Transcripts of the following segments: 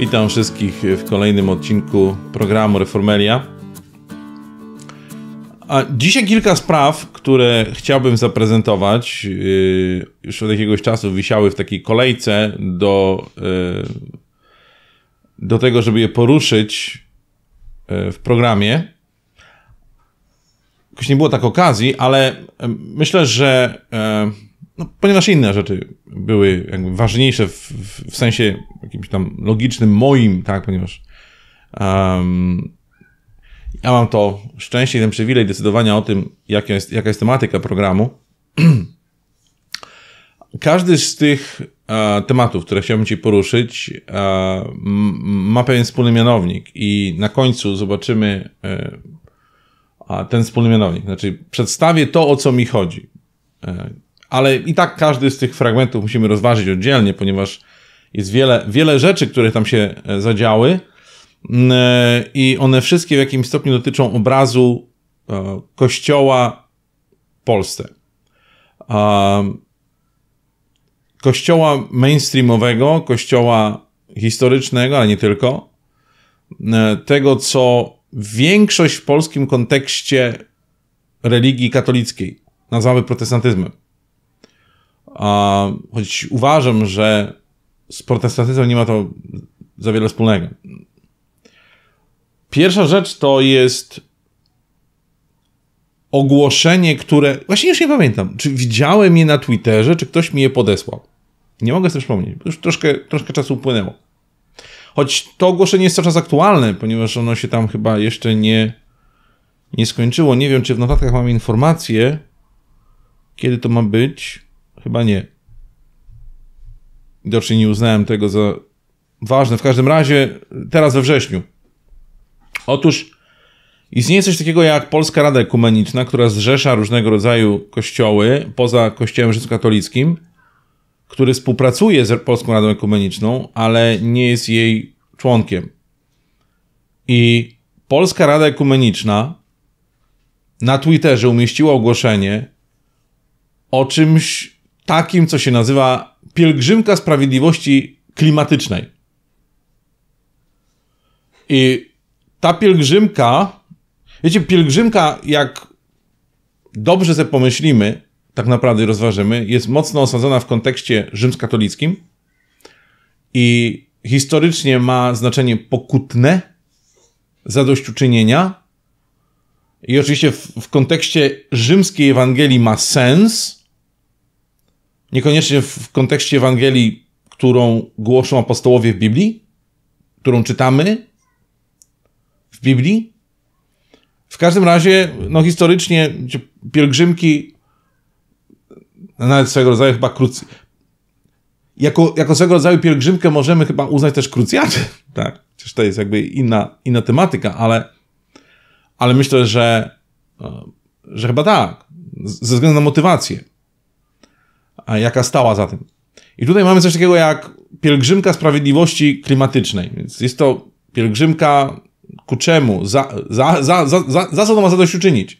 Witam wszystkich w kolejnym odcinku programu Reformelia. A dzisiaj kilka spraw, które chciałbym zaprezentować. Yy, już od jakiegoś czasu wisiały w takiej kolejce do, yy, do tego, żeby je poruszyć yy, w programie. Jakoś nie było tak okazji, ale myślę, że no, ponieważ inne rzeczy były jakby ważniejsze w, w, w sensie jakimś tam logicznym moim, tak, ponieważ um, ja mam to szczęście i ten przywilej decydowania o tym, jaka jest, jaka jest tematyka programu. Każdy z tych e, tematów, które chciałbym Ci poruszyć, e, ma pewien wspólny mianownik, i na końcu zobaczymy e, ten wspólny mianownik. Znaczy, przedstawię to, o co mi chodzi. E, ale i tak każdy z tych fragmentów musimy rozważyć oddzielnie, ponieważ jest wiele, wiele rzeczy, które tam się e, zadziały mm, e, i one wszystkie w jakimś stopniu dotyczą obrazu e, kościoła w Polsce. Kościoła mainstreamowego, kościoła historycznego, ale nie tylko. Tego, co większość w polskim kontekście religii katolickiej nazywamy protestantyzmem. A, choć uważam, że z protestantyzmem nie ma to za wiele wspólnego. Pierwsza rzecz to jest ogłoszenie, które. Właśnie już nie pamiętam, czy widziałem je na Twitterze, czy ktoś mi je podesłał. Nie mogę sobie przypomnieć, już troszkę, troszkę czasu upłynęło. Choć to ogłoszenie jest cały czas aktualne, ponieważ ono się tam chyba jeszcze nie, nie skończyło. Nie wiem, czy w notatkach mam informację, kiedy to ma być. Chyba nie. Widocznie nie uznałem tego za ważne. W każdym razie, teraz we wrześniu. Otóż istnieje coś takiego jak Polska Rada Ekumeniczna, która zrzesza różnego rodzaju kościoły poza Kościołem Rzymskokatolickim, który współpracuje z Polską Radą Ekumeniczną, ale nie jest jej członkiem. I Polska Rada Ekumeniczna na Twitterze umieściła ogłoszenie o czymś takim, co się nazywa pielgrzymka sprawiedliwości klimatycznej. I ta pielgrzymka, wiecie, pielgrzymka, jak dobrze sobie pomyślimy, tak naprawdę rozważymy, jest mocno osadzona w kontekście rzymskatolickim i historycznie ma znaczenie pokutne, zadośćuczynienia. I oczywiście w, w kontekście rzymskiej Ewangelii ma sens, Niekoniecznie w kontekście Ewangelii, którą głoszą apostołowie w Biblii, którą czytamy w Biblii. W każdym razie, no historycznie pielgrzymki, nawet swego rodzaju chyba krucy... Jako, jako swego rodzaju pielgrzymkę możemy chyba uznać też krucjatę, tak? Przecież to jest jakby inna, inna tematyka, ale, ale myślę, że, e, że chyba tak, ze względu na motywację jaka stała za tym. I tutaj mamy coś takiego jak pielgrzymka sprawiedliwości klimatycznej. Więc jest to pielgrzymka ku czemu? Za, za, za, za, za, za co to ma zadośćuczynić?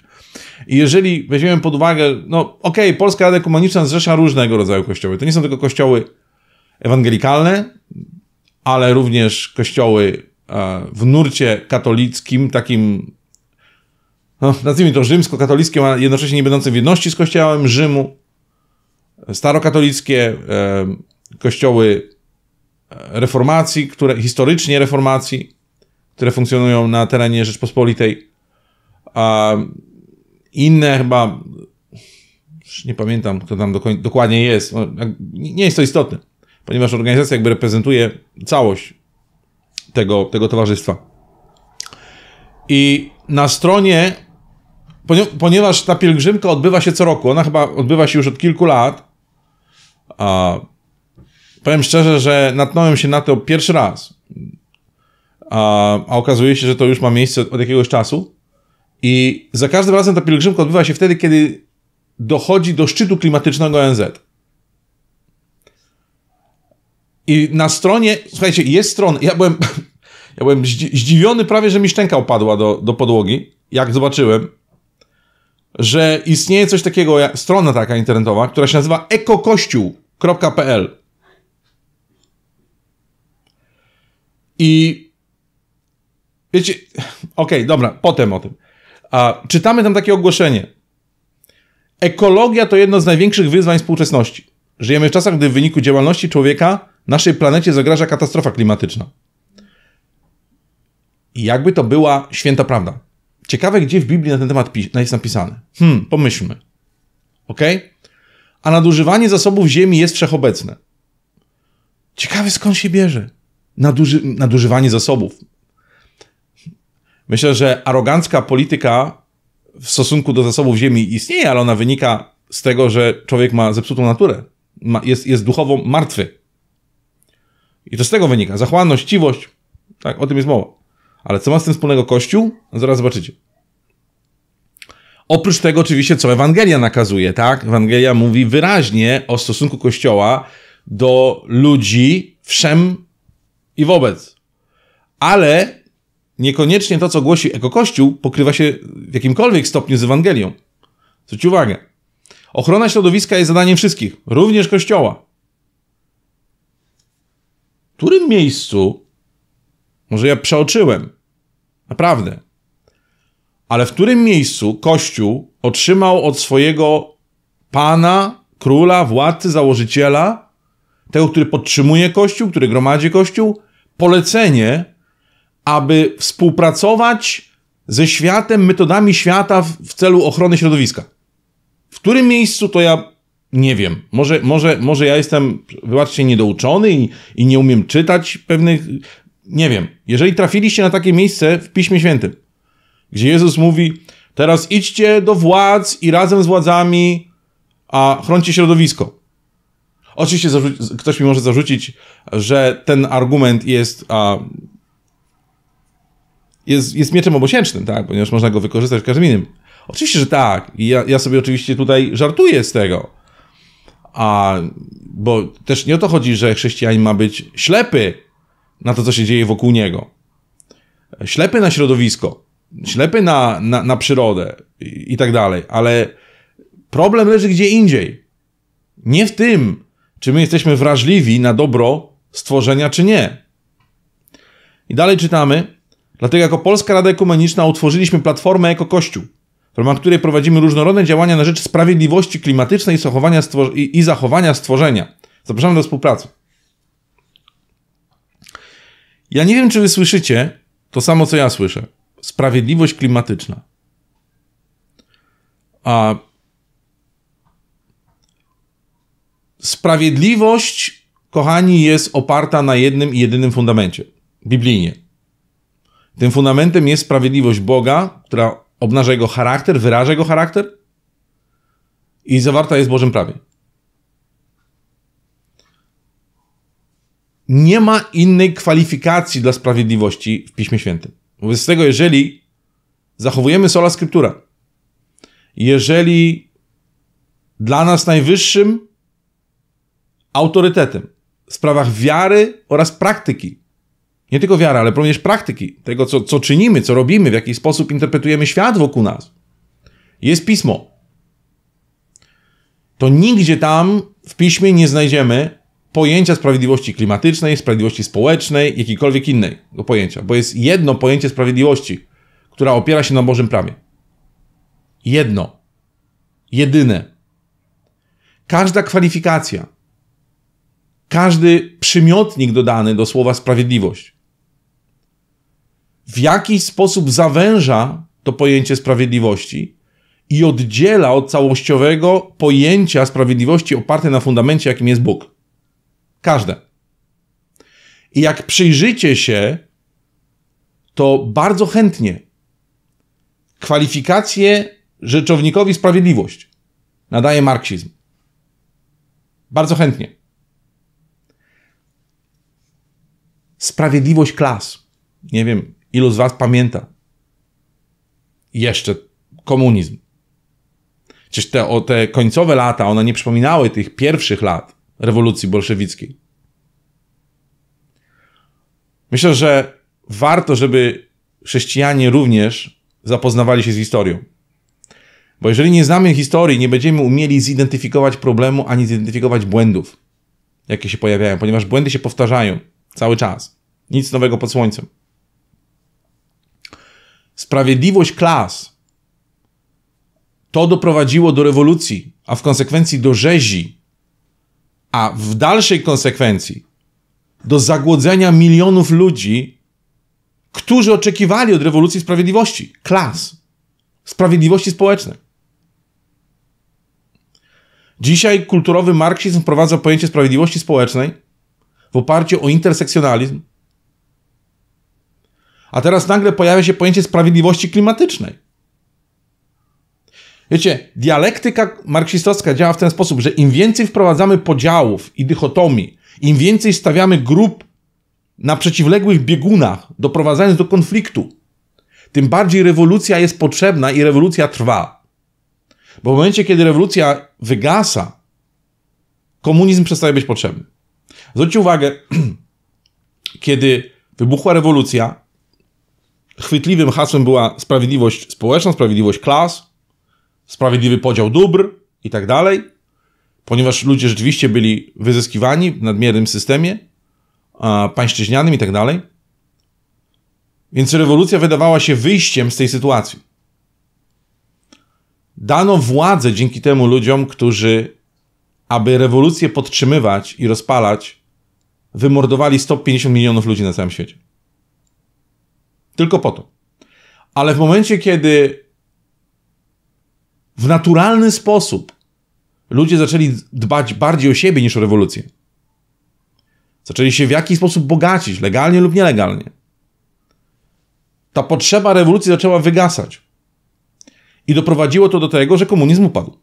I jeżeli weźmiemy pod uwagę, no okej, okay, Polska Rada Ekumeniczna zrzesza różnego rodzaju kościoły. To nie są tylko kościoły ewangelikalne, ale również kościoły e, w nurcie katolickim, takim, no, nazwijmy to rzymsko-katolickim, a jednocześnie nie będącym w jedności z kościołem Rzymu starokatolickie e, kościoły e, reformacji, które historycznie reformacji, które funkcjonują na terenie Rzeczpospolitej, a inne chyba, już nie pamiętam kto tam dokładnie jest, no, nie jest to istotne, ponieważ organizacja jakby reprezentuje całość tego, tego towarzystwa. I na stronie, ponieważ ta pielgrzymka odbywa się co roku, ona chyba odbywa się już od kilku lat, a, powiem szczerze, że natknąłem się na to pierwszy raz. A, a okazuje się, że to już ma miejsce od, jakiegoś czasu. I za każdym razem ta pielgrzymka odbywa się wtedy, kiedy dochodzi do szczytu klimatycznego ONZ. I na stronie, słuchajcie, jest strona. Ja byłem, ja byłem zdziwiony prawie, że mi szczęka opadła do, do podłogi, jak zobaczyłem, że istnieje coś takiego, strona taka internetowa, która się nazywa Eko Kościół www.wojciech.pl I wiecie, okej, okay, dobra, potem o tym. A, czytamy tam takie ogłoszenie. Ekologia to jedno z największych wyzwań współczesności. Żyjemy w czasach, gdy w wyniku działalności człowieka naszej planecie zagraża katastrofa klimatyczna. I jakby to była święta prawda. Ciekawe, gdzie w Biblii na ten temat jest napisane. Hmm, pomyślmy. Ok? a nadużywanie zasobów ziemi jest wszechobecne. Ciekawe skąd się bierze Naduży nadużywanie zasobów. Myślę, że arogancka polityka w stosunku do zasobów ziemi istnieje, ale ona wynika z tego, że człowiek ma zepsutą naturę. Ma, jest, jest duchowo martwy. I to z tego wynika. Zachłanność, ciwość. Tak, o tym jest mowa. Ale co ma z tym wspólnego Kościół? Zaraz zobaczycie. Oprócz tego oczywiście, co Ewangelia nakazuje, tak? Ewangelia mówi wyraźnie o stosunku Kościoła do ludzi wszem i wobec. Ale niekoniecznie to, co głosi Kościół, pokrywa się w jakimkolwiek stopniu z Ewangelią. Zwróćcie uwagę. Ochrona środowiska jest zadaniem wszystkich, również Kościoła. W którym miejscu może ja przeoczyłem? Naprawdę ale w którym miejscu Kościół otrzymał od swojego pana, króla, władcy, założyciela, tego, który podtrzymuje Kościół, który gromadzi Kościół, polecenie, aby współpracować ze światem, metodami świata w celu ochrony środowiska. W którym miejscu to ja nie wiem. Może, może, może ja jestem, wybaczcie, niedouczony i, i nie umiem czytać pewnych. Nie wiem. Jeżeli trafiliście na takie miejsce w Piśmie Świętym, gdzie Jezus mówi: Teraz idźcie do władz i razem z władzami a chroncie środowisko. Oczywiście ktoś mi może zarzucić, że ten argument jest, a, jest, jest mieczem obosiecznym, tak? ponieważ można go wykorzystać w każdym innym. Oczywiście, że tak. Ja, ja sobie oczywiście tutaj żartuję z tego. A, bo też nie o to chodzi, że chrześcijanin ma być ślepy na to, co się dzieje wokół niego. Ślepy na środowisko ślepy na, na, na przyrodę i, i tak dalej, ale problem leży gdzie indziej. Nie w tym, czy my jesteśmy wrażliwi na dobro stworzenia, czy nie. I dalej czytamy. Dlatego jako Polska Rada Ekumeniczna utworzyliśmy platformę jako Kościół, w ramach której prowadzimy różnorodne działania na rzecz sprawiedliwości klimatycznej i, i zachowania stworzenia. Zapraszamy do współpracy. Ja nie wiem, czy wy słyszycie to samo, co ja słyszę sprawiedliwość klimatyczna. A sprawiedliwość, kochani, jest oparta na jednym i jedynym fundamencie biblijnie. Tym fundamentem jest sprawiedliwość Boga, która obnaża jego charakter, wyraża jego charakter i zawarta jest w Bożym prawie. Nie ma innej kwalifikacji dla sprawiedliwości w Piśmie Świętym. Wobec tego, jeżeli zachowujemy sola scriptura, jeżeli dla nas najwyższym autorytetem w sprawach wiary oraz praktyki, nie tylko wiary, ale również praktyki, tego co, co czynimy, co robimy, w jaki sposób interpretujemy świat wokół nas, jest pismo. To nigdzie tam w piśmie nie znajdziemy pojęcia sprawiedliwości klimatycznej, sprawiedliwości społecznej, jakiejkolwiek innej pojęcia, bo jest jedno pojęcie sprawiedliwości, która opiera się na Bożym prawie. Jedno. Jedyne. Każda kwalifikacja, każdy przymiotnik dodany do słowa sprawiedliwość w jakiś sposób zawęża to pojęcie sprawiedliwości i oddziela od całościowego pojęcia sprawiedliwości oparte na fundamencie, jakim jest Bóg. Każde. I jak przyjrzycie się, to bardzo chętnie kwalifikacje rzeczownikowi sprawiedliwość nadaje marksizm. Bardzo chętnie. Sprawiedliwość klas. Nie wiem, ilu z Was pamięta. Jeszcze komunizm. Przecież te, o te końcowe lata, one nie przypominały tych pierwszych lat rewolucji bolszewickiej. Myślę, że warto, żeby chrześcijanie również zapoznawali się z historią. Bo jeżeli nie znamy historii, nie będziemy umieli zidentyfikować problemu ani zidentyfikować błędów, jakie się pojawiają, ponieważ błędy się powtarzają cały czas. Nic nowego pod słońcem. Sprawiedliwość klas to doprowadziło do rewolucji, a w konsekwencji do rzezi a w dalszej konsekwencji do zagłodzenia milionów ludzi, którzy oczekiwali od rewolucji sprawiedliwości, klas, sprawiedliwości społecznej. Dzisiaj kulturowy marksizm wprowadza pojęcie sprawiedliwości społecznej w oparciu o intersekcjonalizm, a teraz nagle pojawia się pojęcie sprawiedliwości klimatycznej Wiecie, dialektyka marksistowska działa w ten sposób, że im więcej wprowadzamy podziałów i dychotomii, im więcej stawiamy grup na przeciwległych biegunach, doprowadzając do konfliktu, tym bardziej rewolucja jest potrzebna i rewolucja trwa. Bo w momencie, kiedy rewolucja wygasa, komunizm przestaje być potrzebny. Zwróćcie uwagę, kiedy wybuchła rewolucja, chwytliwym hasłem była sprawiedliwość społeczna, sprawiedliwość klas, sprawiedliwy podział dóbr i tak dalej, ponieważ ludzie rzeczywiście byli wyzyskiwani w nadmiernym systemie pańszczyźnianym i tak dalej. Więc rewolucja wydawała się wyjściem z tej sytuacji. Dano władzę dzięki temu ludziom, którzy, aby rewolucję podtrzymywać i rozpalać, wymordowali 150 milionów ludzi na całym świecie. Tylko po to. Ale w momencie, kiedy w naturalny sposób ludzie zaczęli dbać bardziej o siebie niż o rewolucję. Zaczęli się w jakiś sposób bogacić, legalnie lub nielegalnie. Ta potrzeba rewolucji zaczęła wygasać. I doprowadziło to do tego, że komunizm upadł.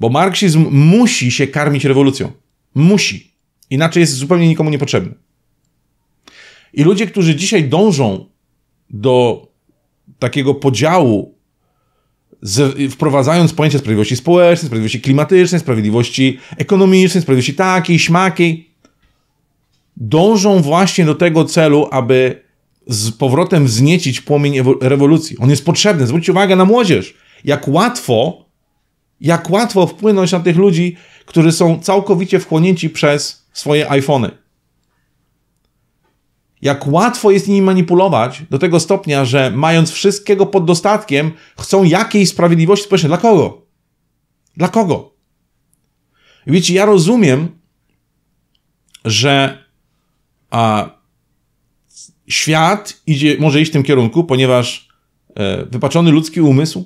Bo marksizm musi się karmić rewolucją. Musi. Inaczej jest zupełnie nikomu niepotrzebny. I ludzie, którzy dzisiaj dążą do takiego podziału z, wprowadzając pojęcie sprawiedliwości społecznej, sprawiedliwości klimatycznej, sprawiedliwości ekonomicznej, sprawiedliwości takiej, śmakiej, dążą właśnie do tego celu, aby z powrotem wzniecić płomień rewolucji. On jest potrzebny. Zwróćcie uwagę na młodzież. Jak łatwo, jak łatwo wpłynąć na tych ludzi, którzy są całkowicie wchłonięci przez swoje iPhony jak łatwo jest nimi manipulować do tego stopnia, że mając wszystkiego pod dostatkiem, chcą jakiejś sprawiedliwości społecznej. Dla kogo? Dla kogo? Wiecie, ja rozumiem, że a, świat idzie, może iść w tym kierunku, ponieważ e, wypaczony ludzki umysł,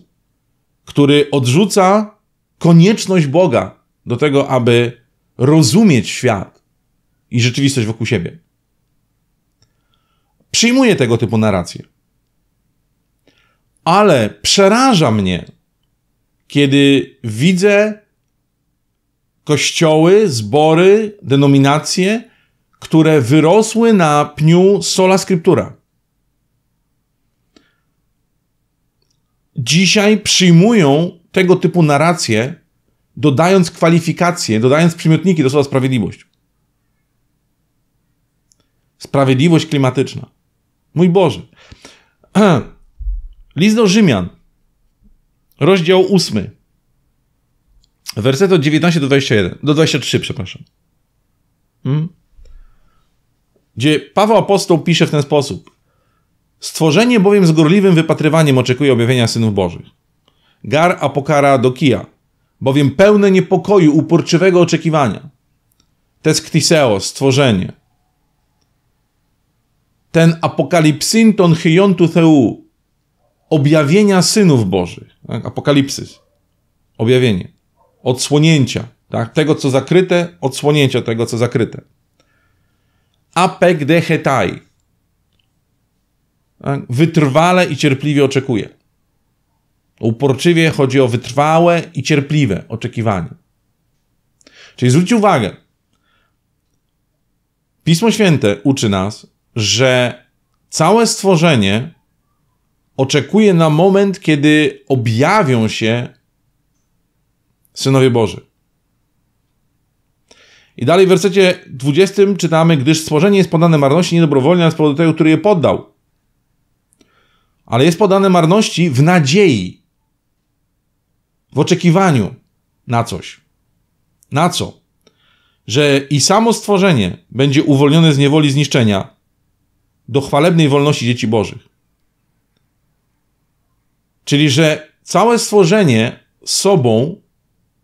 który odrzuca konieczność Boga do tego, aby rozumieć świat i rzeczywistość wokół siebie Przyjmuję tego typu narrację. Ale przeraża mnie, kiedy widzę kościoły, zbory, denominacje, które wyrosły na pniu sola scriptura. Dzisiaj przyjmują tego typu narracje, dodając kwalifikacje, dodając przymiotniki do słowa sprawiedliwość. Sprawiedliwość klimatyczna. Mój Boże. List do Rzymian, rozdział 8, werset od 19 do 21, do 23, przepraszam. Hmm? Gdzie Paweł Apostoł pisze w ten sposób. Stworzenie bowiem z gorliwym wypatrywaniem oczekuje objawienia synów Bożych. Gar a pokara do kija, bowiem pełne niepokoju, uporczywego oczekiwania. Tesktiseo, stworzenie – ten apokalipsynton hyjontu theu, objawienia synów bożych, tak? apokalipsys, objawienie, odsłonięcia, tak? tego co zakryte, odsłonięcia tego co zakryte. Apek dechetai, tak? wytrwale i cierpliwie oczekuje. Uporczywie chodzi o wytrwałe i cierpliwe oczekiwanie. Czyli zwróć uwagę, Pismo Święte uczy nas, że całe stworzenie oczekuje na moment, kiedy objawią się synowie Boży. I dalej w wersecie 20 czytamy, gdyż stworzenie jest podane marności niedobrowolnie z powodu tego, który je poddał. Ale jest podane marności w nadziei, w oczekiwaniu na coś. Na co? Że i samo stworzenie będzie uwolnione z niewoli zniszczenia, do chwalebnej wolności dzieci Bożych. Czyli, że całe stworzenie sobą,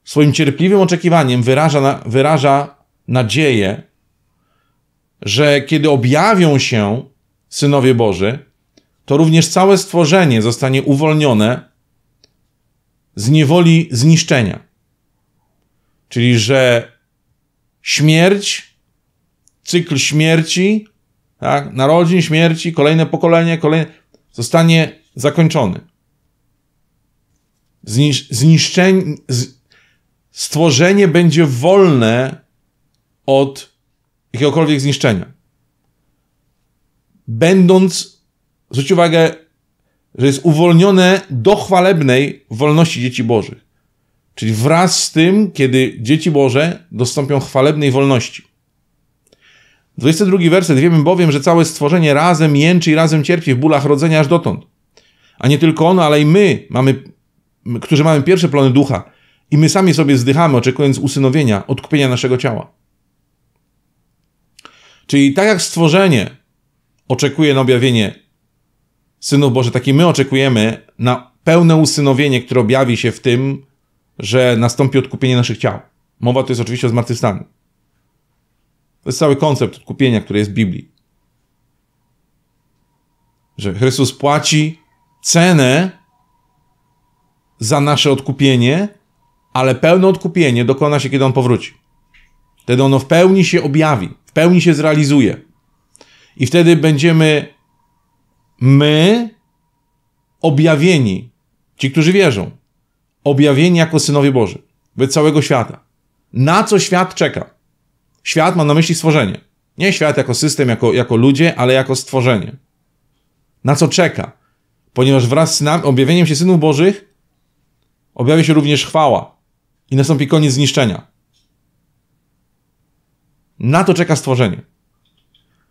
swoim cierpliwym oczekiwaniem wyraża, na, wyraża nadzieję, że kiedy objawią się synowie Boży, to również całe stworzenie zostanie uwolnione z niewoli zniszczenia. Czyli, że śmierć, cykl śmierci tak? narodzin, śmierci, kolejne pokolenie, kolejne, zostanie zakończony. Znisz, zniszczenie, stworzenie będzie wolne od jakiegokolwiek zniszczenia. Będąc, zwróć uwagę, że jest uwolnione do chwalebnej wolności dzieci bożych. Czyli wraz z tym, kiedy dzieci Boże dostąpią chwalebnej wolności. 22 werset. Wiemy bowiem, że całe stworzenie razem jęczy i razem cierpi w bólach rodzenia aż dotąd. A nie tylko ono, ale i my, mamy, którzy mamy pierwsze plony ducha. I my sami sobie zdychamy, oczekując usynowienia, odkupienia naszego ciała. Czyli tak jak stworzenie oczekuje na objawienie synów Boże, tak i my oczekujemy na pełne usynowienie, które objawi się w tym, że nastąpi odkupienie naszych ciał. Mowa tu jest oczywiście o zmartwychwstaniu. To jest cały koncept odkupienia, który jest w Biblii. Że Chrystus płaci cenę za nasze odkupienie, ale pełne odkupienie dokona się, kiedy On powróci. Wtedy ono w pełni się objawi, w pełni się zrealizuje. I wtedy będziemy my objawieni, ci, którzy wierzą, objawieni jako synowie Boży, we całego świata. Na co świat czeka? Świat mam na myśli stworzenie. Nie świat jako system, jako, jako ludzie, ale jako stworzenie. Na co czeka? Ponieważ wraz z nam, objawieniem się synów Bożych objawia się również chwała i nastąpi koniec zniszczenia. Na to czeka stworzenie.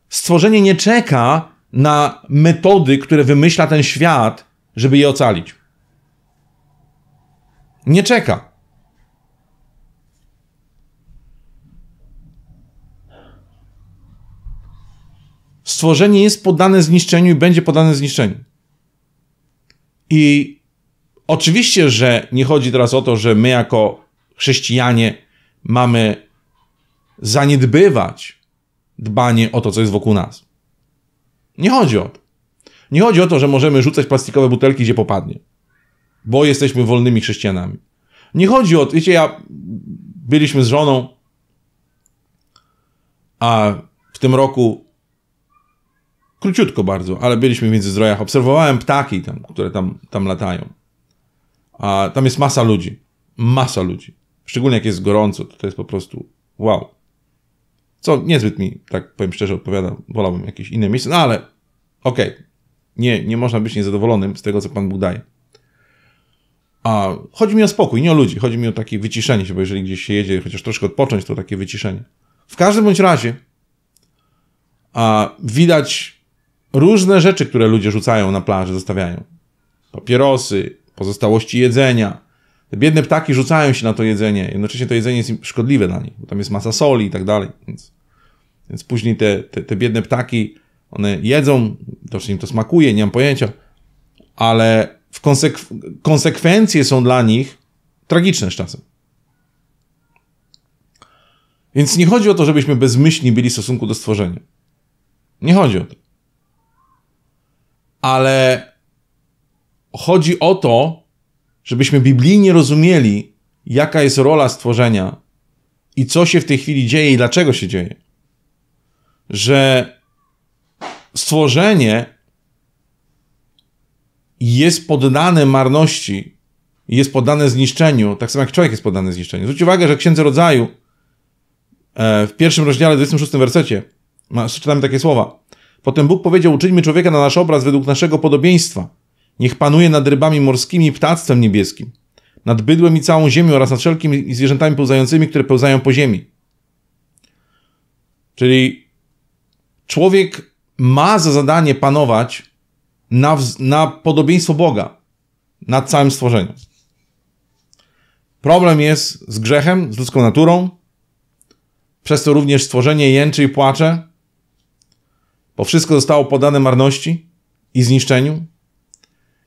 Stworzenie nie czeka na metody, które wymyśla ten świat, żeby je ocalić. Nie czeka. stworzenie jest poddane zniszczeniu i będzie poddane zniszczeniu. I oczywiście, że nie chodzi teraz o to, że my jako chrześcijanie mamy zaniedbywać dbanie o to, co jest wokół nas. Nie chodzi o to. Nie chodzi o to, że możemy rzucać plastikowe butelki, gdzie popadnie, bo jesteśmy wolnymi chrześcijanami. Nie chodzi o to, wiecie, ja byliśmy z żoną, a w tym roku Króciutko bardzo, ale byliśmy w Międzyzdrojach. Obserwowałem ptaki, tam, które tam, tam latają. A tam jest masa ludzi. Masa ludzi. Szczególnie jak jest gorąco, to, to jest po prostu wow. Co niezbyt mi, tak powiem szczerze, odpowiada. Wolałbym jakieś inne miejsce, no ale okej. Okay. Nie, nie można być niezadowolonym z tego, co Pan Bóg daje. A chodzi mi o spokój, nie o ludzi. Chodzi mi o takie wyciszenie się, bo jeżeli gdzieś się jedzie, chociaż troszkę odpocząć, to takie wyciszenie. W każdym bądź razie a widać różne rzeczy, które ludzie rzucają na plaży, zostawiają. Papierosy, pozostałości jedzenia. Te biedne ptaki rzucają się na to jedzenie. Jednocześnie to jedzenie jest szkodliwe dla nich, bo tam jest masa soli i tak dalej. Więc, więc później te, te, te biedne ptaki, one jedzą, to im to smakuje, nie mam pojęcia, ale w konsek konsekwencje są dla nich tragiczne z czasem. Więc nie chodzi o to, żebyśmy bezmyślni byli w stosunku do stworzenia. Nie chodzi o to ale chodzi o to, żebyśmy biblijnie rozumieli, jaka jest rola stworzenia i co się w tej chwili dzieje i dlaczego się dzieje. Że stworzenie jest poddane marności, jest poddane zniszczeniu, tak samo jak człowiek jest poddany zniszczeniu. Zwróć uwagę, że Księdze Rodzaju e, w pierwszym rozdziale, 26 wersecie, czytamy takie słowa. Potem Bóg powiedział: Uczyńmy człowieka na nasz obraz według naszego podobieństwa. Niech panuje nad rybami morskimi i ptactwem niebieskim, nad bydłem i całą ziemią oraz nad wszelkimi zwierzętami pełzającymi, które pełzają po ziemi. Czyli człowiek ma za zadanie panować na, na podobieństwo Boga, nad całym stworzeniem. Problem jest z grzechem, z ludzką naturą, przez to również stworzenie jęczy i płacze, bo wszystko zostało podane marności i zniszczeniu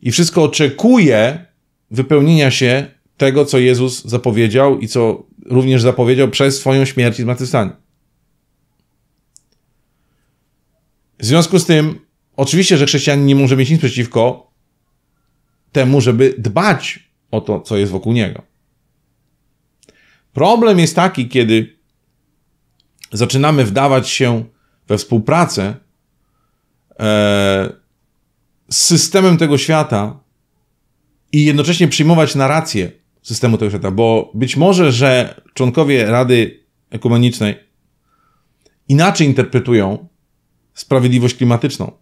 i wszystko oczekuje wypełnienia się tego, co Jezus zapowiedział i co również zapowiedział przez swoją śmierć i zmartwychwstanie. W związku z tym, oczywiście, że chrześcijanin nie może mieć nic przeciwko temu, żeby dbać o to, co jest wokół niego. Problem jest taki, kiedy zaczynamy wdawać się we współpracę E, systemem tego świata i jednocześnie przyjmować narrację systemu tego świata, bo być może, że członkowie Rady Ekumenicznej inaczej interpretują sprawiedliwość klimatyczną,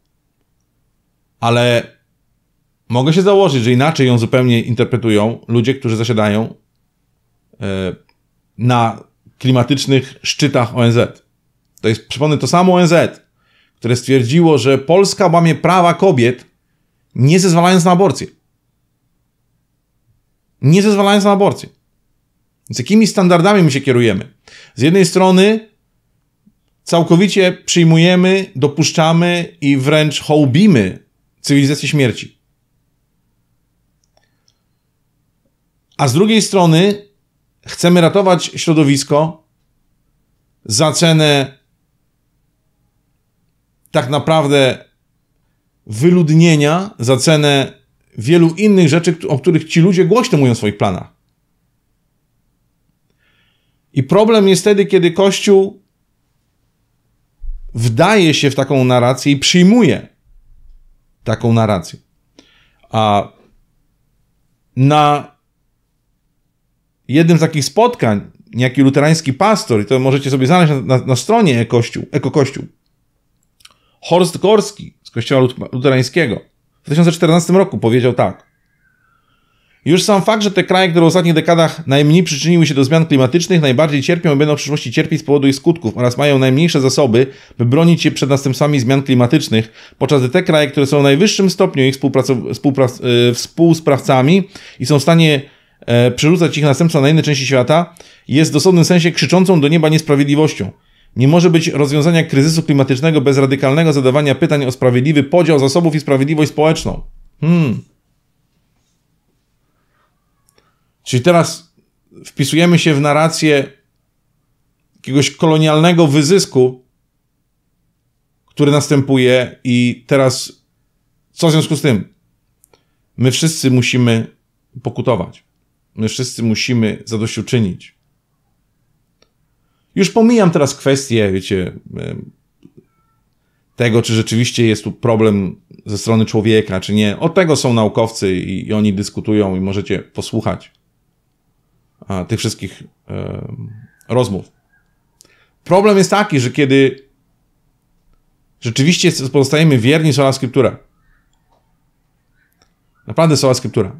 ale mogę się założyć, że inaczej ją zupełnie interpretują ludzie, którzy zasiadają e, na klimatycznych szczytach ONZ. To jest, przypomnę, to samo ONZ, które stwierdziło, że Polska łamie prawa kobiet, nie zezwalając na aborcję. Nie zezwalając na aborcję. Więc jakimi standardami my się kierujemy? Z jednej strony całkowicie przyjmujemy, dopuszczamy i wręcz hołbimy cywilizację śmierci. A z drugiej strony chcemy ratować środowisko za cenę tak naprawdę wyludnienia za cenę wielu innych rzeczy, o których ci ludzie głośno mówią w swoich planach. I problem jest wtedy, kiedy Kościół wdaje się w taką narrację i przyjmuje taką narrację. A na jednym z takich spotkań niejaki luterański pastor, i to możecie sobie znaleźć na, na, na stronie Eko Kościół, Horst Gorski z kościoła luterańskiego w 2014 roku powiedział tak. Już sam fakt, że te kraje, które w ostatnich dekadach najmniej przyczyniły się do zmian klimatycznych, najbardziej cierpią i będą w przyszłości cierpieć z powodu ich skutków oraz mają najmniejsze zasoby, by bronić się przed następstwami zmian klimatycznych, podczas gdy te kraje, które są w najwyższym stopniu ich e, współsprawcami i są w stanie e, przerzucać ich następstwa na inne części świata, jest w dosłownym sensie krzyczącą do nieba niesprawiedliwością. Nie może być rozwiązania kryzysu klimatycznego bez radykalnego zadawania pytań o sprawiedliwy podział zasobów i sprawiedliwość społeczną. Hmm. Czyli teraz wpisujemy się w narrację jakiegoś kolonialnego wyzysku, który następuje, i teraz co w związku z tym? My wszyscy musimy pokutować. My wszyscy musimy zadośćuczynić. Już pomijam teraz kwestię, wiecie, tego, czy rzeczywiście jest tu problem ze strony człowieka, czy nie. Od tego są naukowcy i, i oni dyskutują i możecie posłuchać a, tych wszystkich e, rozmów. Problem jest taki, że kiedy rzeczywiście pozostajemy wierni sola scriptura, naprawdę sola scriptura,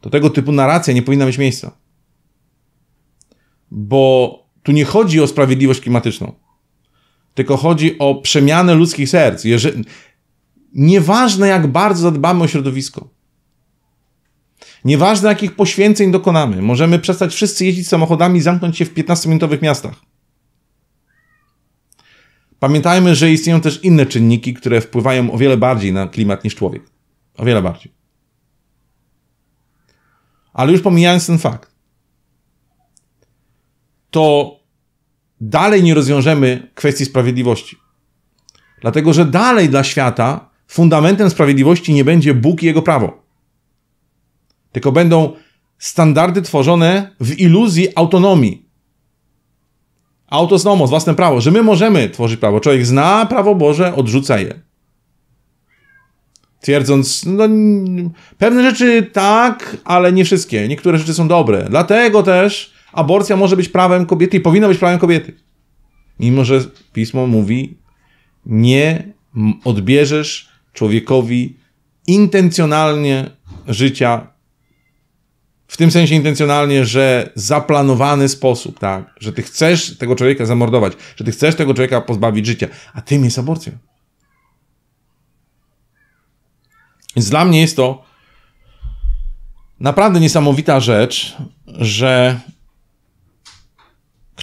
to tego typu narracja nie powinna mieć miejsca. Bo tu nie chodzi o sprawiedliwość klimatyczną, tylko chodzi o przemianę ludzkich serc. Jeżeli... Nieważne, jak bardzo zadbamy o środowisko, nieważne, jakich poświęceń dokonamy, możemy przestać wszyscy jeździć samochodami i zamknąć się w 15-minutowych miastach. Pamiętajmy, że istnieją też inne czynniki, które wpływają o wiele bardziej na klimat niż człowiek. O wiele bardziej. Ale już pomijając ten fakt, to dalej nie rozwiążemy kwestii sprawiedliwości. Dlatego, że dalej dla świata fundamentem sprawiedliwości nie będzie Bóg i jego prawo. Tylko będą standardy tworzone w iluzji autonomii. z własne prawo, że my możemy tworzyć prawo. Człowiek zna prawo Boże, odrzuca je. Twierdząc, no, pewne rzeczy tak, ale nie wszystkie. Niektóre rzeczy są dobre. Dlatego też aborcja może być prawem kobiety i powinna być prawem kobiety. Mimo, że pismo mówi, nie odbierzesz człowiekowi intencjonalnie życia, w tym sensie intencjonalnie, że zaplanowany sposób, tak, że ty chcesz tego człowieka zamordować, że ty chcesz tego człowieka pozbawić życia, a tym jest aborcja. Więc dla mnie jest to naprawdę niesamowita rzecz, że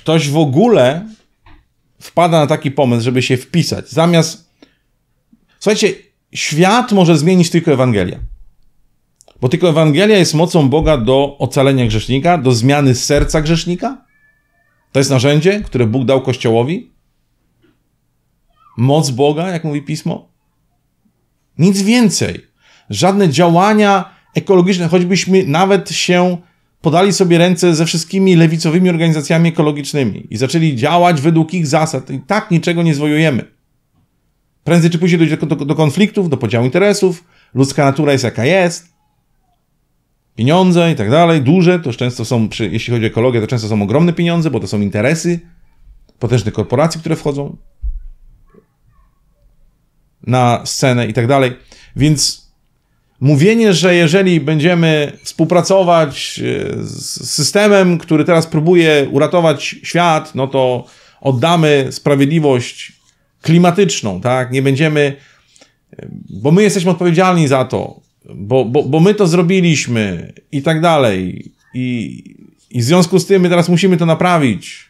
ktoś w ogóle wpada na taki pomysł, żeby się wpisać. Zamiast. Słuchajcie, świat może zmienić tylko Ewangelia. Bo tylko Ewangelia jest mocą Boga do ocalenia grzesznika, do zmiany serca grzesznika. To jest narzędzie, które Bóg dał Kościołowi. Moc Boga, jak mówi pismo. Nic więcej. Żadne działania ekologiczne, choćbyśmy nawet się podali sobie ręce ze wszystkimi lewicowymi organizacjami ekologicznymi i zaczęli działać według ich zasad. I tak niczego nie zwojujemy. Prędzej czy później dojdzie do, do, do konfliktów, do podziału interesów, ludzka natura jest jaka jest, pieniądze i tak dalej, duże, to często są, przy, jeśli chodzi o ekologię, to często są ogromne pieniądze, bo to są interesy potężnych korporacji, które wchodzą na scenę i tak dalej. Więc mówienie, że jeżeli będziemy współpracować e, z systemem, który teraz próbuje uratować świat, no to oddamy sprawiedliwość klimatyczną, tak? Nie będziemy, e, bo my jesteśmy odpowiedzialni za to, bo, bo, bo my to zrobiliśmy i tak dalej. I, I w związku z tym my teraz musimy to naprawić.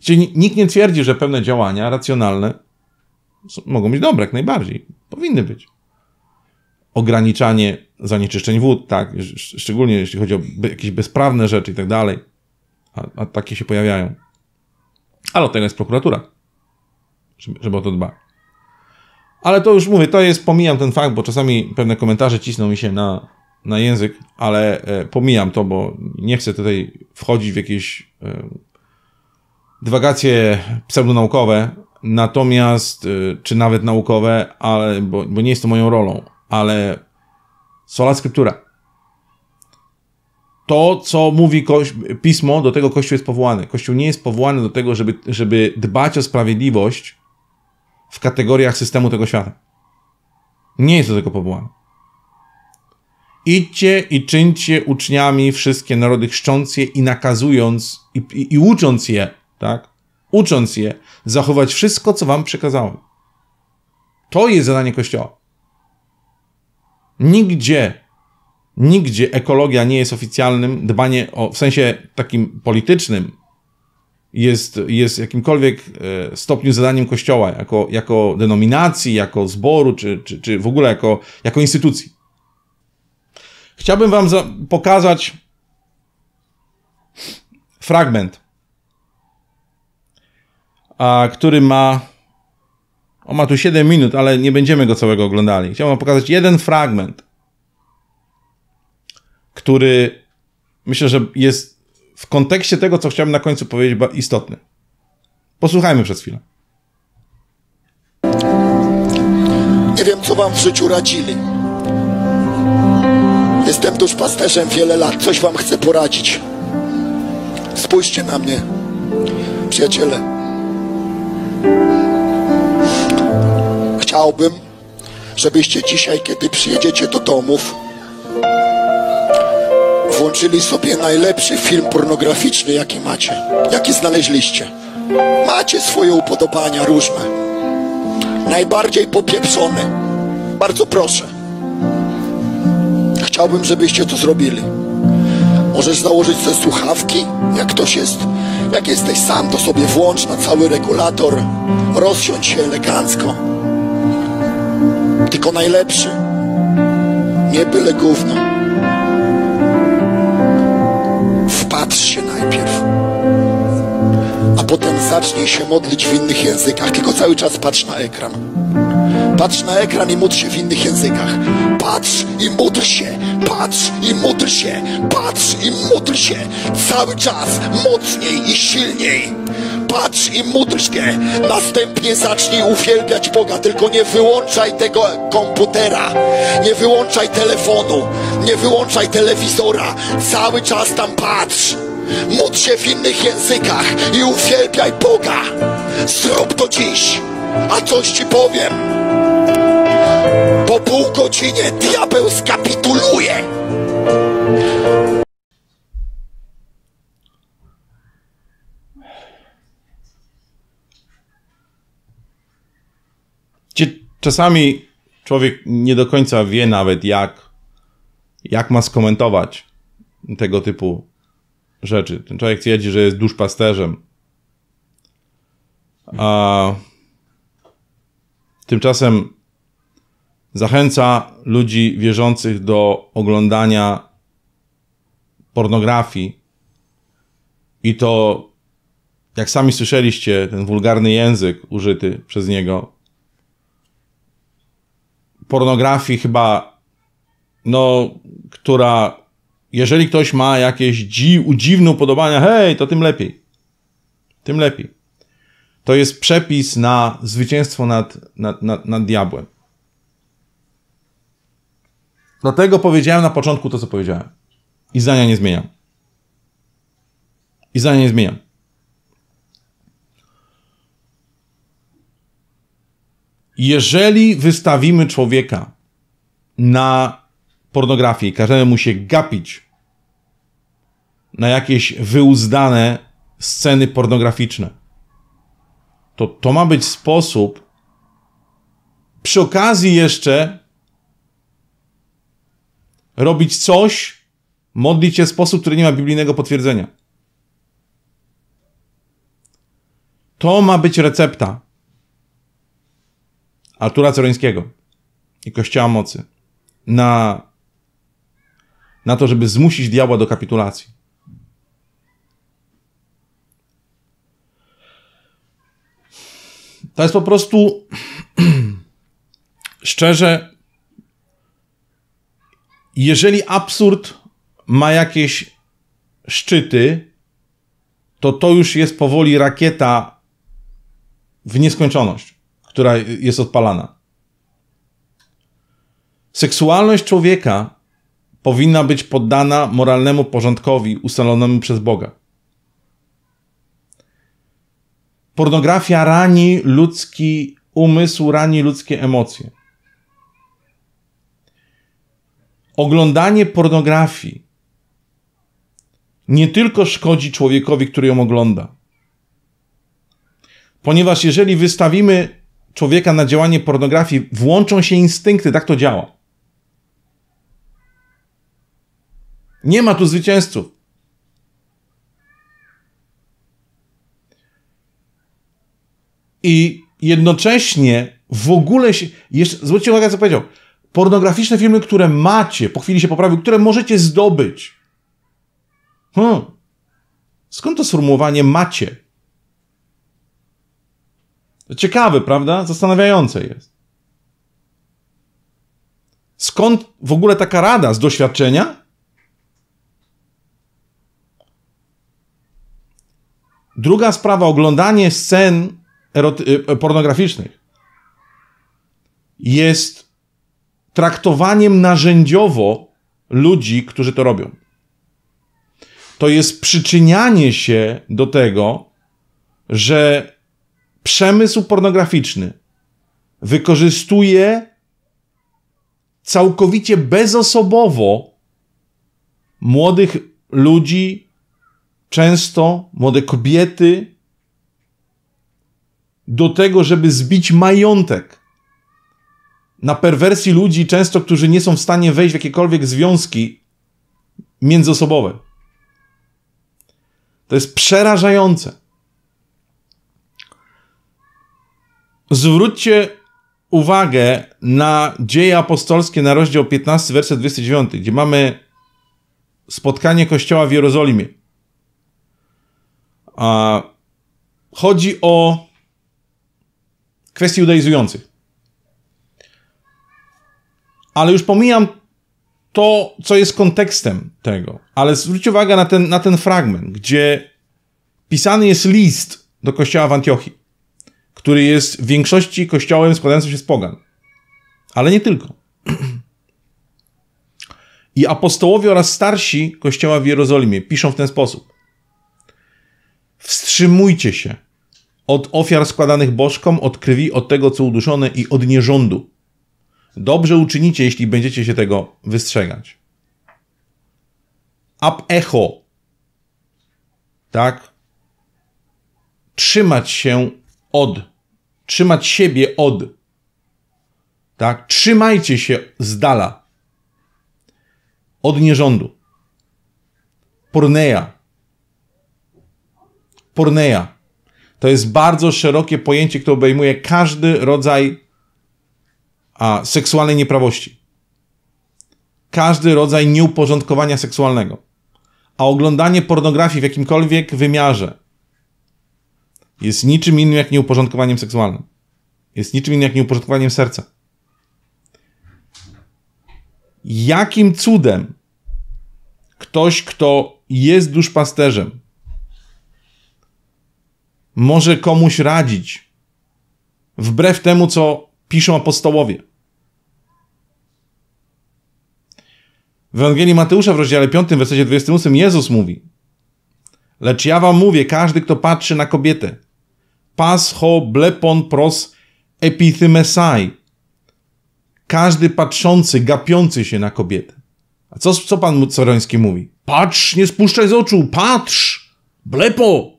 Czyli nikt nie twierdzi, że pewne działania racjonalne mogą być dobre, jak najbardziej. Powinny być. Ograniczanie zanieczyszczeń wód, tak, szczególnie jeśli chodzi o jakieś bezprawne rzeczy i tak dalej. A takie się pojawiają. Ale o tego jest prokuratura, żeby, żeby o to dbać. Ale to już mówię, to jest, pomijam ten fakt, bo czasami pewne komentarze cisną mi się na, na język, ale e, pomijam to, bo nie chcę tutaj wchodzić w jakieś e, dywagacje pseudonaukowe, Natomiast, y, czy nawet naukowe, ale, bo, bo nie jest to moją rolą, ale sola scriptura. To, co mówi koś, pismo, do tego Kościół jest powołany. Kościół nie jest powołany do tego, żeby, żeby dbać o sprawiedliwość w kategoriach systemu tego świata. Nie jest do tego powołany. Idźcie i czyńcie uczniami wszystkie narody, chrzcząc je i nakazując i, i, i ucząc je, tak? ucząc je zachować wszystko, co wam przekazałem. To jest zadanie Kościoła. Nigdzie, nigdzie ekologia nie jest oficjalnym, dbanie o, w sensie takim politycznym, jest, jest jakimkolwiek e, stopniu zadaniem Kościoła, jako, jako denominacji, jako zboru, czy, czy, czy w ogóle jako, jako instytucji. Chciałbym Wam pokazać fragment a który ma. On ma tu 7 minut, ale nie będziemy go całego oglądali. Chciałbym pokazać jeden fragment, który myślę, że jest w kontekście tego, co chciałem na końcu powiedzieć, istotny. Posłuchajmy przez chwilę. Nie wiem, co wam w życiu radzili. Jestem tuż pasterzem wiele lat. Coś wam chcę poradzić. Spójrzcie na mnie, przyjaciele. chciałbym, żebyście dzisiaj, kiedy przyjedziecie do domów, włączyli sobie najlepszy film pornograficzny, jaki macie, jaki znaleźliście. Macie swoje upodobania różne, najbardziej popieprzone. Bardzo proszę. Chciałbym, żebyście to zrobili. Możesz założyć sobie słuchawki, jak ktoś jest. Jak jesteś sam, to sobie włącz na cały regulator. Rozsiądź się elegancko tylko najlepszy, nie byle gówno. Wpatrz się najpierw, a potem zacznij się modlić w innych językach, tylko cały czas patrz na ekran. Patrz na ekran i módl się w innych językach. Patrz i módl się, patrz i módl się, patrz i módl się. Cały czas mocniej i silniej. Patrz i módl się. Następnie zacznij uwielbiać Boga. Tylko nie wyłączaj tego komputera. Nie wyłączaj telefonu. Nie wyłączaj telewizora. Cały czas tam patrz. Módl się w innych językach i uwielbiaj Boga. Zrób to dziś, a coś ci powiem. Po pół godzinie diabeł skapituluje. Czasami człowiek nie do końca wie nawet, jak, jak ma skomentować tego typu rzeczy. Ten człowiek twierdzi, że jest duszpasterzem. A tymczasem Zachęca ludzi wierzących do oglądania pornografii i to, jak sami słyszeliście, ten wulgarny język użyty przez niego. Pornografii chyba, no, która, jeżeli ktoś ma jakieś dzi dziwne upodobania, hej, to tym lepiej. Tym lepiej. To jest przepis na zwycięstwo nad, nad, nad, nad diabłem. Dlatego powiedziałem na początku to, co powiedziałem. I zdania nie zmieniam. I zdania nie zmieniam. Jeżeli wystawimy człowieka na pornografię i każemy mu się gapić na jakieś wyuzdane sceny pornograficzne, to to ma być sposób przy okazji jeszcze robić coś, modlić się w sposób, który nie ma biblijnego potwierdzenia. To ma być recepta Artura Cerońskiego i Kościoła Mocy na, na to, żeby zmusić diabła do kapitulacji. To jest po prostu szczerze jeżeli absurd ma jakieś szczyty, to to już jest powoli rakieta w nieskończoność, która jest odpalana. Seksualność człowieka powinna być poddana moralnemu porządkowi ustalonemu przez Boga. Pornografia rani ludzki umysł, rani ludzkie emocje. oglądanie pornografii nie tylko szkodzi człowiekowi, który ją ogląda, ponieważ jeżeli wystawimy człowieka na działanie pornografii, włączą się instynkty, tak to działa. Nie ma tu zwycięzców. I jednocześnie w ogóle się. Jeszcze, zwróćcie uwagę, co powiedział pornograficzne filmy, które macie, po chwili się poprawił, które możecie zdobyć. Hmm. Skąd to sformułowanie macie? To ciekawe, prawda? Zastanawiające jest. Skąd w ogóle taka rada z doświadczenia? Druga sprawa, oglądanie scen e, pornograficznych jest traktowaniem narzędziowo ludzi, którzy to robią. To jest przyczynianie się do tego, że przemysł pornograficzny wykorzystuje całkowicie bezosobowo młodych ludzi, często młode kobiety, do tego, żeby zbić majątek na perwersji ludzi, często którzy nie są w stanie wejść w jakiekolwiek związki międzyosobowe. To jest przerażające. Zwróćcie uwagę na dzieje apostolskie na rozdział 15, werset 29, gdzie mamy spotkanie kościoła w Jerozolimie. A chodzi o kwestie judaizujących ale już pomijam to, co jest kontekstem tego. Ale zwróć uwagę na ten, na ten fragment, gdzie pisany jest list do kościoła w Antiochii, który jest w większości kościołem składającym się z pogan. Ale nie tylko. I apostołowie oraz starsi kościoła w Jerozolimie piszą w ten sposób. Wstrzymujcie się od ofiar składanych bożkom, od krwi, od tego, co uduszone i od nierządu, Dobrze uczynicie, jeśli będziecie się tego wystrzegać. Ab echo. Tak? Trzymać się od. Trzymać siebie od. Tak? Trzymajcie się z dala. Od nierządu. Porneia. Porneia. To jest bardzo szerokie pojęcie, które obejmuje każdy rodzaj a seksualnej nieprawości. Każdy rodzaj nieuporządkowania seksualnego. A oglądanie pornografii w jakimkolwiek wymiarze jest niczym innym jak nieuporządkowaniem seksualnym. Jest niczym innym jak nieuporządkowaniem serca. Jakim cudem ktoś, kto jest duszpasterzem, może komuś radzić wbrew temu, co piszą apostołowie. W Ewangelii Mateusza w rozdziale 5, wersecie 28 Jezus mówi Lecz ja wam mówię, każdy kto patrzy na kobietę pas ho blepon pros epithymesai każdy patrzący, gapiący się na kobietę. A co, co pan Coroński mówi? Patrz, nie spuszczaj z oczu, patrz! Blepo!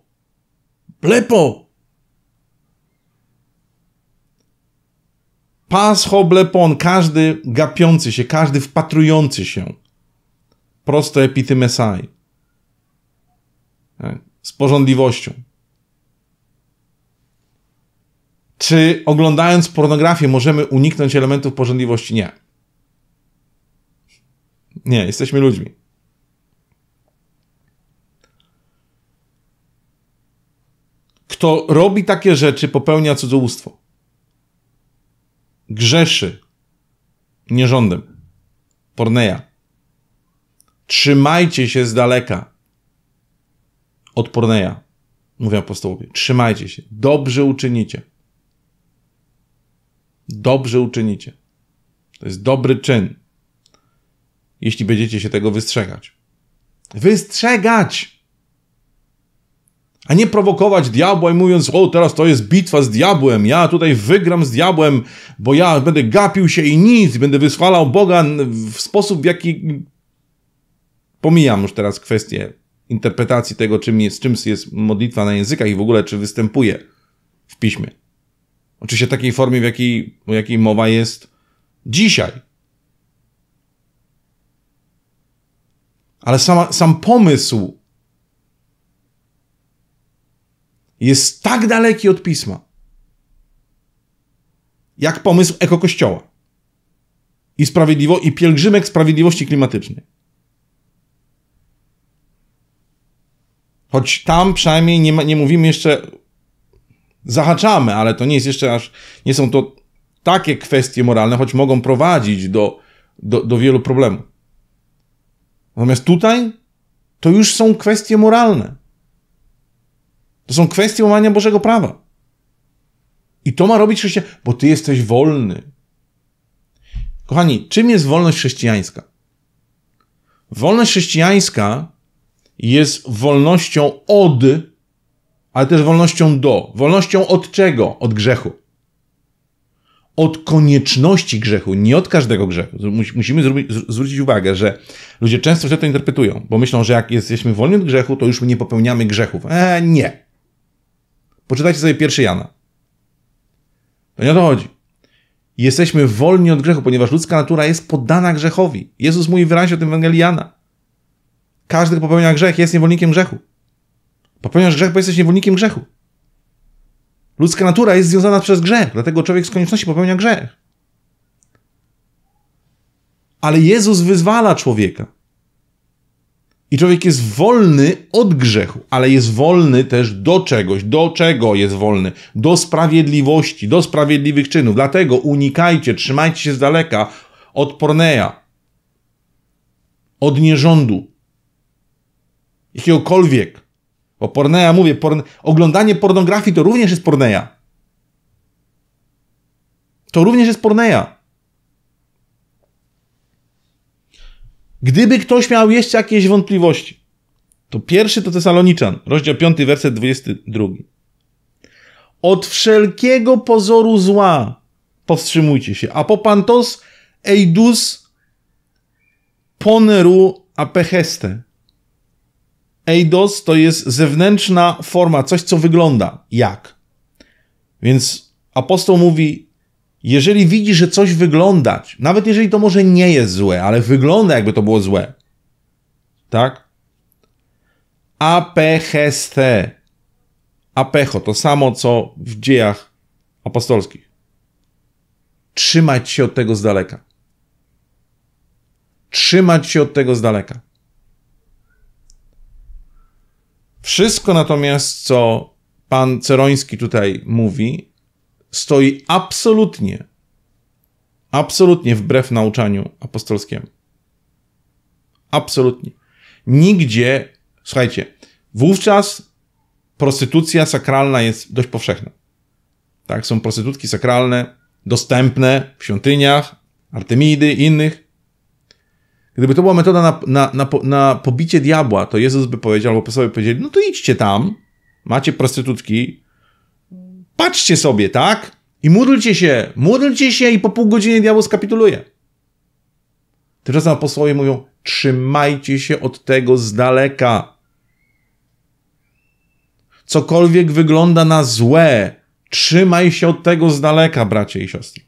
Blepo! Pas hoblepon, każdy gapiący się, każdy wpatrujący się. Prosto epity Mesai. Tak, z porządliwością. Czy oglądając pornografię możemy uniknąć elementów porządliwości? Nie. Nie, jesteśmy ludźmi. Kto robi takie rzeczy, popełnia cudzołóstwo grzeszy nierządem. Porneja. Trzymajcie się z daleka od porneja, mówią apostołowie. Trzymajcie się. Dobrze uczynicie. Dobrze uczynicie. To jest dobry czyn, jeśli będziecie się tego wystrzegać. Wystrzegać! A nie prowokować diabła i mówiąc, o teraz to jest bitwa z diabłem, ja tutaj wygram z diabłem, bo ja będę gapił się i nic, będę wysłalał Boga w sposób, w jaki... Pomijam już teraz kwestię interpretacji tego, czym jest, czym jest modlitwa na językach i w ogóle czy występuje w piśmie. Oczywiście w takiej formie, w jakiej, w jakiej mowa jest dzisiaj. Ale sama, sam pomysł jest tak daleki od pisma, jak pomysł ekokościoła i, sprawiedliwo- i pielgrzymek sprawiedliwości klimatycznej. Choć tam przynajmniej nie, ma, nie mówimy jeszcze, zahaczamy, ale to nie jest jeszcze aż, nie są to takie kwestie moralne, choć mogą prowadzić do, do, do wielu problemów. Natomiast tutaj to już są kwestie moralne. To są kwestie łamania Bożego prawa. I to ma robić chrześcijan, bo ty jesteś wolny. Kochani, czym jest wolność chrześcijańska? Wolność chrześcijańska jest wolnością od, ale też wolnością do. Wolnością od czego? Od grzechu. Od konieczności grzechu, nie od każdego grzechu. Musimy zrobić, zwrócić uwagę, że ludzie często się to interpretują, bo myślą, że jak jesteśmy wolni od grzechu, to już nie popełniamy grzechów. Eee, nie. Poczytajcie sobie pierwszy Jana. To nie o to chodzi. Jesteśmy wolni od grzechu, ponieważ ludzka natura jest poddana grzechowi. Jezus mówi wyraźnie o tym Ewangelii Jana. Każdy, kto popełnia grzech, jest niewolnikiem grzechu. Popełniasz grzech, bo jesteś niewolnikiem grzechu. Ludzka natura jest związana przez grzech, dlatego człowiek z konieczności popełnia grzech. Ale Jezus wyzwala człowieka. I człowiek jest wolny od grzechu, ale jest wolny też do czegoś. Do czego jest wolny? Do sprawiedliwości, do sprawiedliwych czynów. Dlatego unikajcie, trzymajcie się z daleka od porneja, od nierządu, jakiegokolwiek. Bo porneja, mówię, oglądanie pornografii to również jest porneja. To również jest porneja. Gdyby ktoś miał jeszcze jakieś wątpliwości, to pierwszy to Tesaloniczan, rozdział 5, werset 22. Od wszelkiego pozoru zła powstrzymujcie się. A po pantos eidus poneru apecheste. Eidos to jest zewnętrzna forma, coś co wygląda jak. Więc apostoł mówi, jeżeli widzi, że coś wyglądać, nawet jeżeli to może nie jest złe, ale wygląda jakby to było złe, tak? APHST. Apecho, to samo co w dziejach apostolskich. Trzymać się od tego z daleka. Trzymać się od tego z daleka. Wszystko natomiast, co pan Ceroński tutaj mówi, stoi absolutnie, absolutnie wbrew nauczaniu apostolskiemu. Absolutnie. Nigdzie, słuchajcie, wówczas prostytucja sakralna jest dość powszechna. Tak, są prostytutki sakralne, dostępne w świątyniach, Artemidy, innych. Gdyby to była metoda na, na, na, na pobicie diabła, to Jezus by powiedział, albo posłowie powiedzieli, no to idźcie tam, macie prostytutki, patrzcie sobie, tak? I módlcie się, módlcie się i po pół godziny diabeł skapituluje. Tymczasem posłowie mówią, trzymajcie się od tego z daleka. Cokolwiek wygląda na złe, trzymaj się od tego z daleka, bracie i siostry.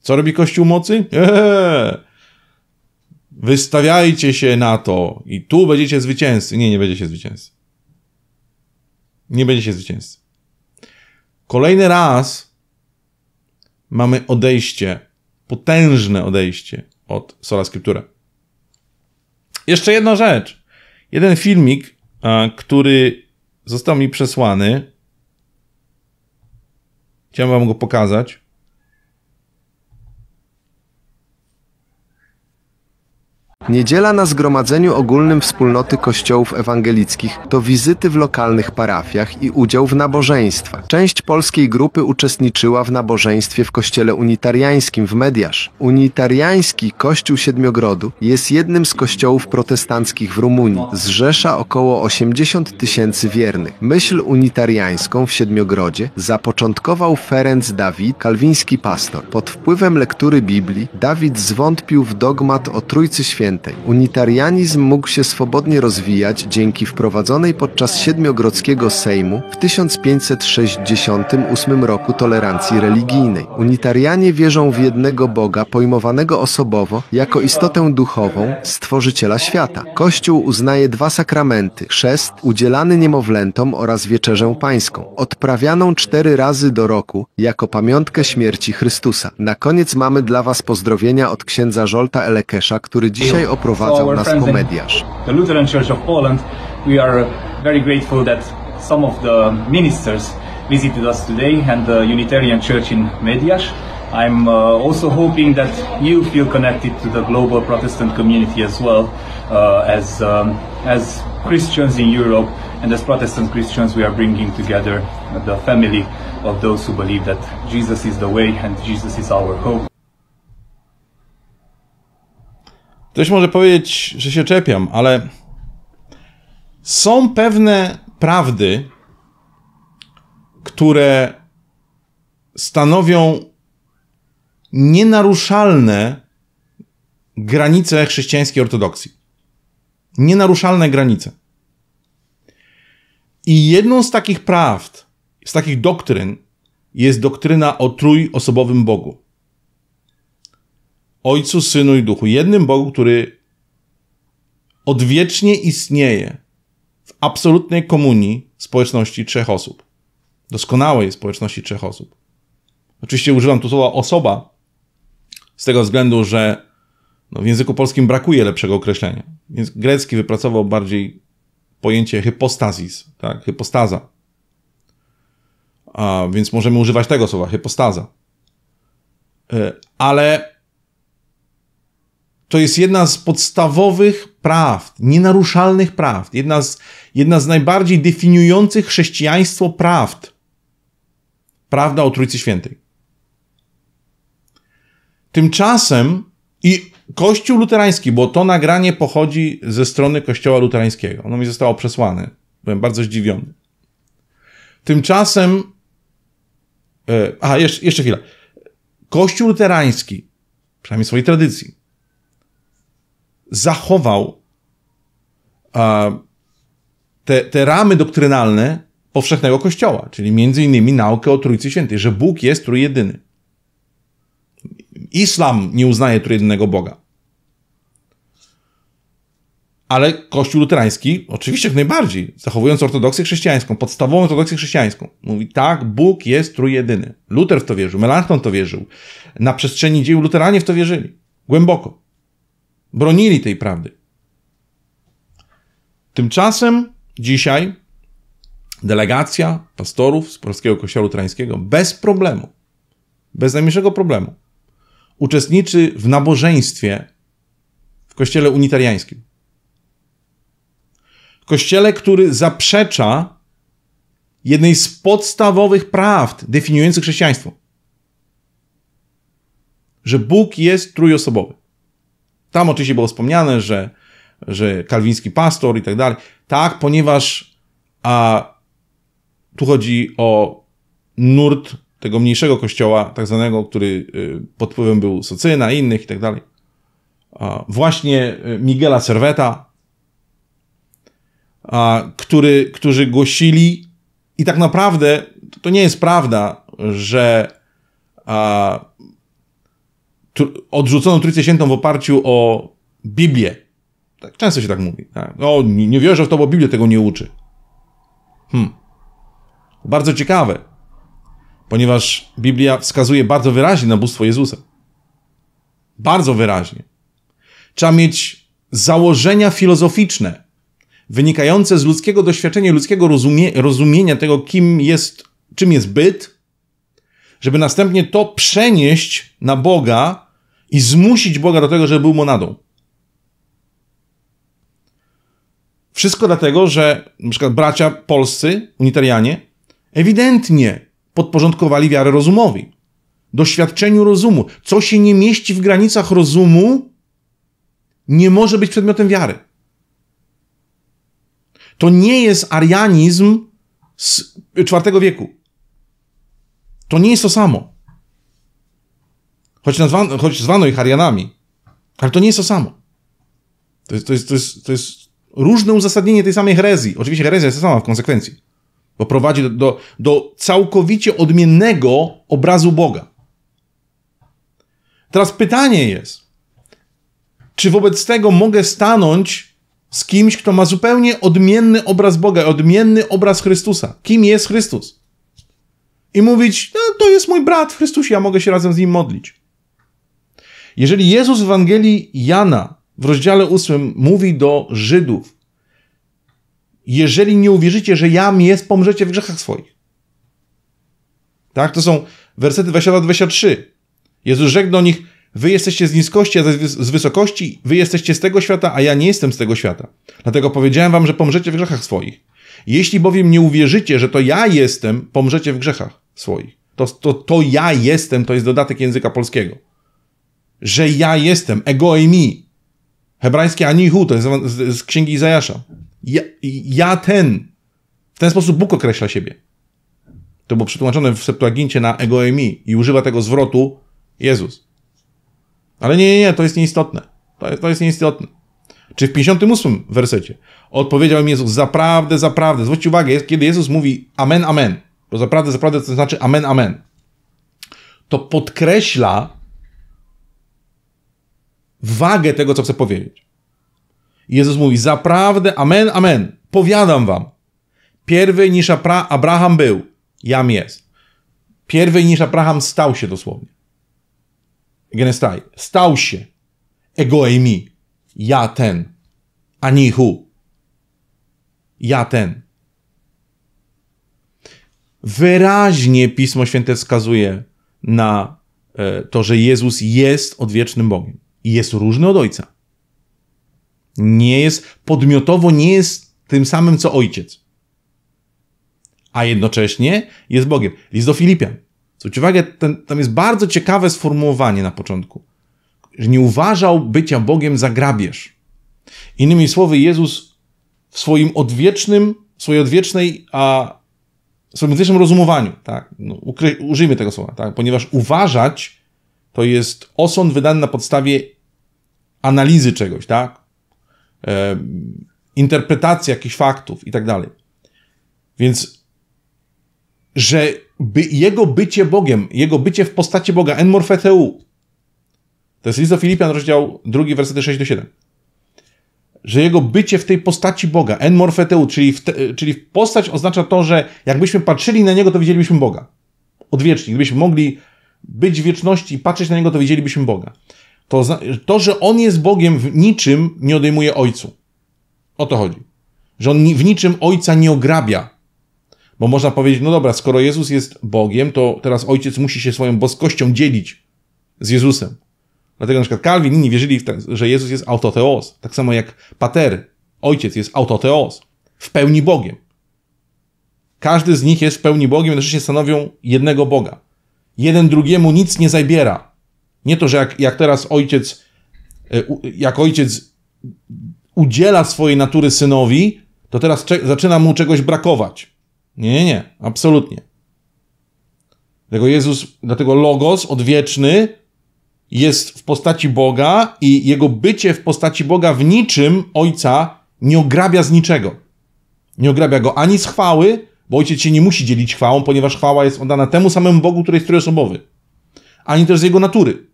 Co robi Kościół Mocy? Eee. Wystawiajcie się na to i tu będziecie zwycięzcy. Nie, nie będziecie zwycięzcy. Nie będziecie zwycięzcy. Kolejny raz mamy odejście, potężne odejście od Sola Scriptura. Jeszcze jedna rzecz. Jeden filmik, który został mi przesłany. Chciałem wam go pokazać. Niedziela na Zgromadzeniu Ogólnym Wspólnoty Kościołów Ewangelickich to wizyty w lokalnych parafiach i udział w nabożeństwach. Część polskiej grupy uczestniczyła w nabożeństwie w kościele unitariańskim w Mediasz. Unitariański Kościół Siedmiogrodu jest jednym z kościołów protestanckich w Rumunii. Zrzesza około 80 tysięcy wiernych. Myśl unitariańską w Siedmiogrodzie zapoczątkował Ferenc Dawid, kalwiński pastor. Pod wpływem lektury Biblii Dawid zwątpił w dogmat o Trójcy Świętej Świętej. Unitarianizm mógł się swobodnie rozwijać dzięki wprowadzonej podczas siedmiogrodzkiego Sejmu w 1568 roku tolerancji religijnej. Unitarianie wierzą w jednego Boga pojmowanego osobowo jako istotę duchową, stworzyciela świata. Kościół uznaje dwa sakramenty: chrzest udzielany niemowlętom oraz wieczerzę pańską, odprawianą cztery razy do roku jako pamiątkę śmierci Chrystusa. Na koniec mamy dla Was pozdrowienia od księdza Żolta Elekesza, który dzisiaj Dzisiaj oprowadzał nas komediarz. The Lutheran Church of Poland, we are uh, very grateful that some of the ministers visited us today and the Unitarian Church in Mediasz. I'm uh, also hoping that you feel connected to the global Protestant community as well uh, as, um, as Christians in Europe and as Protestant Christians we are bringing together the family of those who believe that Jesus is the way and Jesus is our hope. Ktoś może powiedzieć, że się czepiam, ale są pewne prawdy, które stanowią nienaruszalne granice chrześcijańskiej ortodoksji. Nienaruszalne granice. I jedną z takich prawd, z takich doktryn jest doktryna o trójosobowym Bogu. Ojcu, Synu i Duchu, jednym Bogu, który odwiecznie istnieje w absolutnej komunii społeczności trzech osób. Doskonałej społeczności trzech osób. Oczywiście używam tu słowa osoba z tego względu, że no, w języku polskim brakuje lepszego określenia. Więc grecki wypracował bardziej pojęcie hypostasis, tak? hypostaza. A, więc możemy używać tego słowa, hypostaza. E, ale to jest jedna z podstawowych praw, nienaruszalnych praw, jedna z, jedna z najbardziej definiujących chrześcijaństwo prawd. Prawda o Trójcy Świętej. Tymczasem i Kościół luterański, bo to nagranie pochodzi ze strony Kościoła luterańskiego. Ono mi zostało przesłane. Byłem bardzo zdziwiony. Tymczasem. E, aha, jeszcze, jeszcze chwilę. Kościół luterański, przynajmniej swojej tradycji, zachował te, te ramy doktrynalne powszechnego kościoła, czyli między innymi naukę o Trójcy Świętej, że Bóg jest trójjedyny. Islam nie uznaje trójjedynego Boga. Ale Kościół luterański, oczywiście jak najbardziej, zachowując ortodoksję chrześcijańską, podstawową ortodoksję chrześcijańską, mówi tak, Bóg jest trójjedyny. Luter w to wierzył, Melanchthon w to wierzył. Na przestrzeni dziejów luteranie w to wierzyli. Głęboko bronili tej prawdy. Tymczasem dzisiaj delegacja pastorów z Polskiego Kościoła Luterańskiego bez problemu, bez najmniejszego problemu, uczestniczy w nabożeństwie w kościele unitariańskim. Kościele, który zaprzecza jednej z podstawowych prawd definiujących chrześcijaństwo. Że Bóg jest trójosobowy. Tam oczywiście było wspomniane, że, że kalwiński pastor i tak dalej. Tak, ponieważ a, tu chodzi o nurt tego mniejszego kościoła, tak zwanego, który y, pod wpływem był Socyna i innych i tak dalej. Właśnie y, Miguela Serweta, który, którzy głosili i tak naprawdę to nie jest prawda, że odrzuconą Trójcę Świętą w oparciu o Biblię. Tak, często się tak mówi. Tak? O, no, nie, nie wierzę w to, bo Biblia tego nie uczy. Hmm. Bardzo ciekawe, ponieważ Biblia wskazuje bardzo wyraźnie na bóstwo Jezusa. Bardzo wyraźnie. Trzeba mieć założenia filozoficzne, wynikające z ludzkiego doświadczenia, ludzkiego rozumie rozumienia tego, kim jest, czym jest byt, żeby następnie to przenieść na Boga i zmusić Boga do tego, żeby był monadą. Wszystko dlatego, że np. bracia polscy, unitarianie, ewidentnie podporządkowali wiarę rozumowi, doświadczeniu rozumu. Co się nie mieści w granicach rozumu, nie może być przedmiotem wiary. To nie jest arianizm z IV wieku. To nie jest to samo. Choć, nazwano, choć zwano ich Arianami. Ale to nie jest to samo. To jest, to jest, to jest, to jest różne uzasadnienie tej samej herezji. Oczywiście herezja jest ta sama w konsekwencji, bo prowadzi do, do, do, całkowicie odmiennego obrazu Boga. Teraz pytanie jest, czy wobec tego mogę stanąć z kimś, kto ma zupełnie odmienny obraz Boga, odmienny obraz Chrystusa? Kim jest Chrystus? I mówić, no to jest mój brat w Chrystusie, ja mogę się razem z nim modlić. Jeżeli Jezus w Ewangelii Jana w rozdziale 8 mówi do Żydów, jeżeli nie uwierzycie, że mi jest, pomrzecie w grzechach swoich. Tak, to są wersety 22-23. Jezus rzekł do nich, wy jesteście z niskości, a z wysokości, wy jesteście z tego świata, a ja nie jestem z tego świata. Dlatego powiedziałem wam, że pomrzecie w grzechach swoich. Jeśli bowiem nie uwierzycie, że to ja jestem, pomrzecie w grzechach swoich. To, to, to ja jestem, to jest dodatek języka polskiego że ja jestem, ego i mi. Hebrajskie anihu, to jest z, z księgi Izajasza. Ja, ja ten. W ten sposób Bóg określa siebie. To było przetłumaczone w Septuagincie na ego i mi i używa tego zwrotu Jezus. Ale nie, nie, nie, to jest nieistotne. To, to jest nieistotne. Czy w 58 wersecie odpowiedział im Jezus, zaprawdę, zaprawdę. Zwróćcie uwagę, kiedy Jezus mówi amen, amen, bo zaprawdę, zaprawdę to znaczy amen, amen, to podkreśla wagę tego, co chcę powiedzieć. Jezus mówi, zaprawdę, amen, amen, powiadam wam, pierwy niż Abraham był, jam jest. Pierwy niż Abraham stał się dosłownie. Genestai, stał się, ego e mi, ja ten, anihu, ja ten. Wyraźnie Pismo Święte wskazuje na e, to, że Jezus jest odwiecznym Bogiem jest różny od ojca. Nie jest, podmiotowo nie jest tym samym co ojciec. A jednocześnie jest Bogiem. List do Filipian. Zwróćcie uwagę, ten, tam jest bardzo ciekawe sformułowanie na początku. Że nie uważał bycia Bogiem za grabież. Innymi słowy, Jezus w swoim odwiecznym, swojej odwiecznej, a w swoim odwiecznym rozumowaniu, tak, no, ukry, użyjmy tego słowa, tak, ponieważ uważać to jest osąd wydany na podstawie analizy czegoś, tak? interpretacji jakichś faktów i tak dalej. Więc, że by, jego bycie Bogiem, jego bycie w postaci Boga, en morfeteu, to jest list do Filipian, rozdział 2, wersety 6 do 7. Że jego bycie w tej postaci Boga, en morfeteu, czyli, w te, czyli postać oznacza to, że jakbyśmy patrzyli na niego, to widzielibyśmy Boga. Odwiecznie. Gdybyśmy mogli być w wieczności i patrzeć na Niego, to widzielibyśmy Boga. To, to, że On jest Bogiem w niczym nie odejmuje Ojcu. O to chodzi. Że On w niczym Ojca nie ograbia. Bo można powiedzieć, no dobra, skoro Jezus jest Bogiem, to teraz Ojciec musi się swoją boskością dzielić z Jezusem. Dlatego na przykład Calvin, inni wierzyli, w ten, że Jezus jest autoteos. Tak samo jak Pater, Ojciec jest autoteos. W pełni Bogiem. Każdy z nich jest w pełni Bogiem, jednocześnie znaczy stanowią jednego Boga. Jeden drugiemu nic nie zabiera. Nie to, że jak, jak teraz ojciec, e, jak ojciec udziela swojej natury synowi, to teraz zaczyna mu czegoś brakować. Nie, nie, nie, absolutnie. Dlatego Jezus, dlatego Logos odwieczny jest w postaci Boga i jego bycie w postaci Boga w niczym Ojca nie ograbia z niczego. Nie ograbia go ani z chwały, bo ojciec się nie musi dzielić chwałą, ponieważ chwała jest oddana temu samemu Bogu, który jest trójosobowy, ani też z jego natury.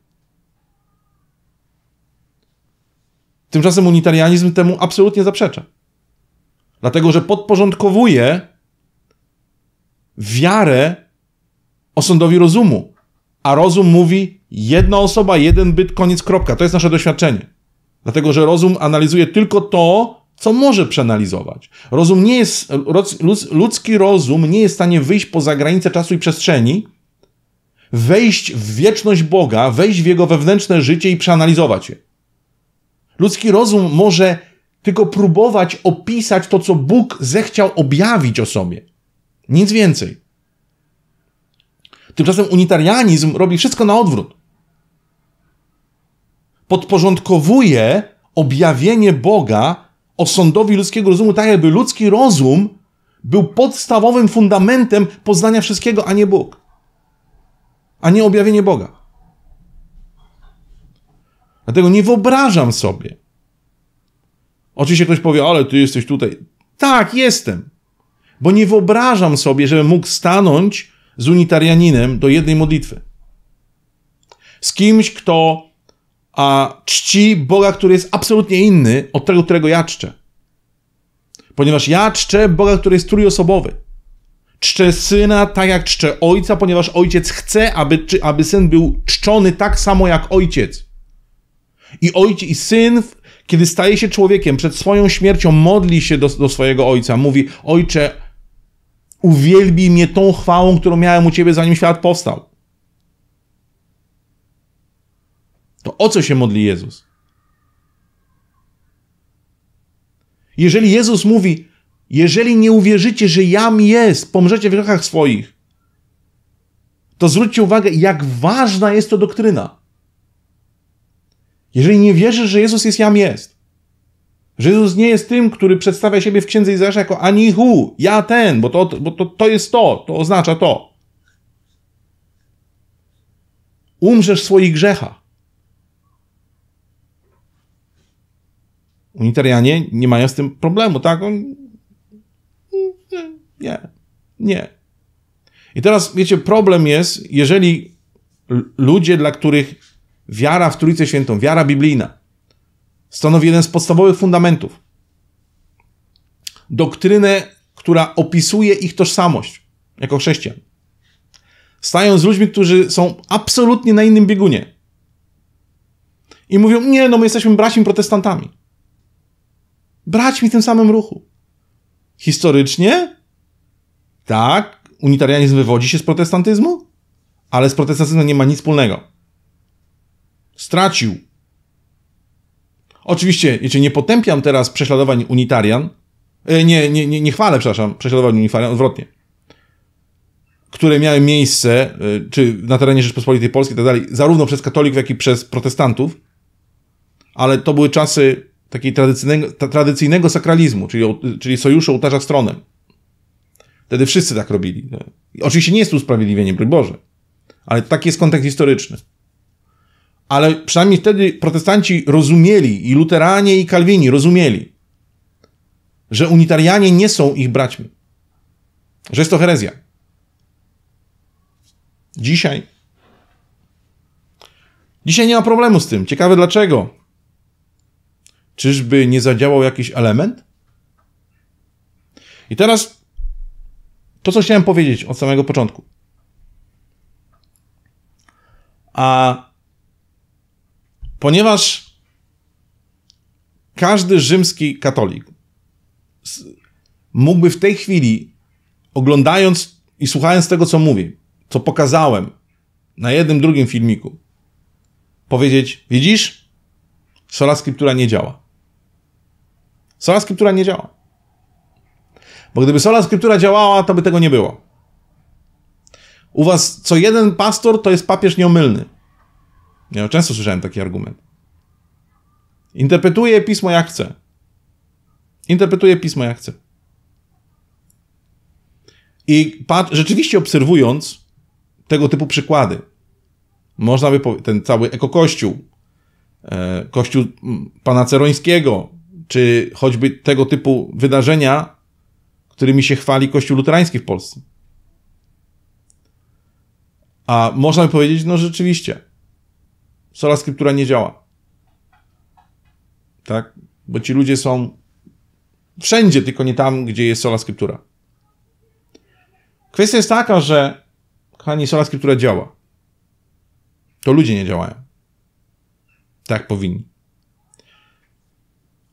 Tymczasem unitarianizm temu absolutnie zaprzecza. Dlatego, że podporządkowuje wiarę osądowi rozumu. A rozum mówi jedna osoba, jeden byt, koniec, kropka. To jest nasze doświadczenie. Dlatego, że rozum analizuje tylko to, co może przeanalizować. Rozum nie jest, ludzki rozum nie jest w stanie wyjść poza granice czasu i przestrzeni, wejść w wieczność Boga, wejść w jego wewnętrzne życie i przeanalizować je. Ludzki rozum może tylko próbować opisać to, co Bóg zechciał objawić o sobie. Nic więcej. Tymczasem unitarianizm robi wszystko na odwrót. Podporządkowuje objawienie Boga osądowi ludzkiego rozumu, tak jakby ludzki rozum był podstawowym fundamentem poznania wszystkiego, a nie Bóg. A nie objawienie Boga. Dlatego nie wyobrażam sobie. Oczywiście ktoś powie, ale ty jesteś tutaj. Tak, jestem. Bo nie wyobrażam sobie, żebym mógł stanąć z unitarianinem do jednej modlitwy. Z kimś, kto a czci Boga, który jest absolutnie inny od tego, którego ja czczę. Ponieważ ja czczę Boga, który jest trójosobowy. Czczę syna tak jak czczę ojca, ponieważ ojciec chce, aby, czy, aby syn był czczony tak samo jak ojciec. I ojciec i syn, kiedy staje się człowiekiem, przed swoją śmiercią modli się do, do swojego ojca. Mówi: Ojcze, uwielbi mnie tą chwałą, którą miałem u ciebie, zanim świat powstał. To o co się modli Jezus? Jeżeli Jezus mówi, jeżeli nie uwierzycie, że jam jest, pomrzecie w grzechach swoich, to zwróćcie uwagę, jak ważna jest to doktryna. Jeżeli nie wierzysz, że Jezus jest jam jest, że Jezus nie jest tym, który przedstawia siebie w Księdze Izajasza jako ani hu, ja ten, bo, to, bo to, to jest to, to oznacza to. Umrzesz w swoich grzechach. Unitarianie nie mają z tym problemu, tak? On... Nie, nie. I teraz, wiecie, problem jest, jeżeli ludzie, dla których wiara w Trójcę Świętą, wiara biblijna, stanowi jeden z podstawowych fundamentów, doktrynę, która opisuje ich tożsamość jako chrześcijan, stają z ludźmi, którzy są absolutnie na innym biegunie i mówią, nie, no my jesteśmy braćmi protestantami braćmi w tym samym ruchu. Historycznie? Tak, unitarianizm wywodzi się z protestantyzmu, ale z protestantyzmem nie ma nic wspólnego. Stracił. Oczywiście, wiecie, nie potępiam teraz prześladowań unitarian, e, nie, nie, nie, nie chwalę, przepraszam, prześladowań unitarian, odwrotnie, które miały miejsce, e, czy na terenie Rzeczpospolitej Polskiej i tak dalej, zarówno przez katolików, jak i przez protestantów, ale to były czasy takiej tradycyjnego, tradycyjnego sakralizmu, czyli, czyli sojuszu ołtarza stronem. Wtedy wszyscy tak robili. No. Oczywiście nie jest to usprawiedliwienie, broń Boże, ale taki jest kontekst historyczny. Ale przynajmniej wtedy protestanci rozumieli, i luteranie, i kalwini rozumieli, że unitarianie nie są ich braćmi, że jest to herezja. Dzisiaj Dzisiaj nie ma problemu z tym. Ciekawe dlaczego. Czyżby nie zadziałał jakiś element? I teraz to, co chciałem powiedzieć od samego początku. A ponieważ każdy rzymski katolik mógłby w tej chwili, oglądając i słuchając tego, co mówię, co pokazałem na jednym, drugim filmiku, powiedzieć: Widzisz, sola scriptura nie działa. Sola Scriptura nie działa. Bo gdyby Sola Scriptura działała, to by tego nie było. U was co jeden pastor to jest papież nieomylny. Ja często słyszałem taki argument. Interpretuje pismo jak chce. Interpretuje pismo jak chce. I rzeczywiście obserwując tego typu przykłady, można by ten cały ekokościół, kościół e, pana czy choćby tego typu wydarzenia, którymi się chwali Kościół luterański w Polsce. A można by powiedzieć, no rzeczywiście, sola skryptura nie działa. Tak? Bo ci ludzie są wszędzie, tylko nie tam, gdzie jest sola skryptura. Kwestia jest taka, że kochani, sola skryptura działa. To ludzie nie działają. Tak powinni.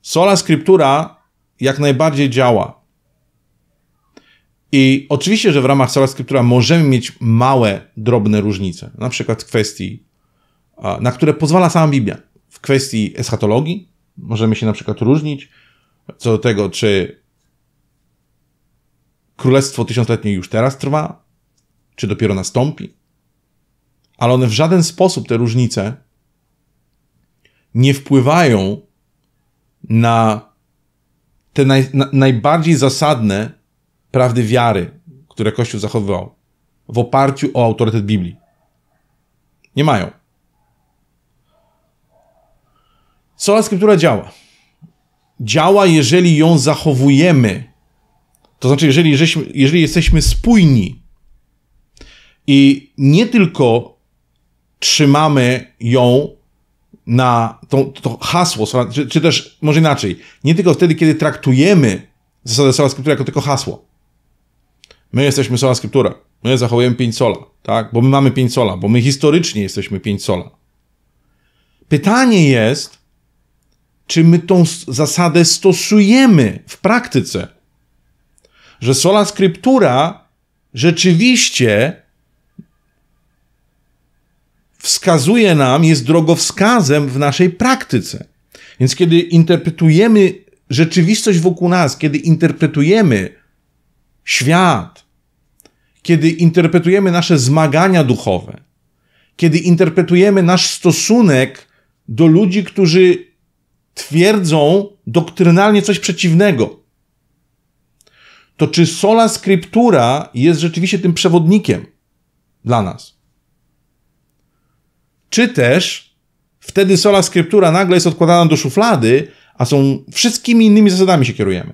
Sola Scriptura jak najbardziej działa. I oczywiście, że w ramach Sola Scriptura możemy mieć małe, drobne różnice, na przykład w kwestii, na które pozwala sama Biblia. W kwestii eschatologii możemy się na przykład różnić co do tego, czy Królestwo Tysiącletnie już teraz trwa, czy dopiero nastąpi. Ale one w żaden sposób, te różnice, nie wpływają na te naj, na, najbardziej zasadne prawdy wiary, które Kościół zachowywał w oparciu o autorytet Biblii. Nie mają. Sola Scriptura działa. Działa, jeżeli ją zachowujemy. To znaczy, jeżeli, jeżeli jesteśmy spójni i nie tylko trzymamy ją na tą, to hasło, czy, czy też może inaczej, nie tylko wtedy, kiedy traktujemy zasadę sola scriptura jako tylko hasło. My jesteśmy sola scriptura, my zachowujemy 5 sola, tak? bo my mamy 5 sola, bo my historycznie jesteśmy 5 sola. Pytanie jest, czy my tą zasadę stosujemy w praktyce. Że sola scriptura rzeczywiście wskazuje nam, jest drogowskazem w naszej praktyce. Więc kiedy interpretujemy rzeczywistość wokół nas, kiedy interpretujemy świat, kiedy interpretujemy nasze zmagania duchowe, kiedy interpretujemy nasz stosunek do ludzi, którzy twierdzą doktrynalnie coś przeciwnego, to czy sola scriptura jest rzeczywiście tym przewodnikiem dla nas? czy też wtedy sola skryptura nagle jest odkładana do szuflady, a są wszystkimi innymi zasadami się kierujemy.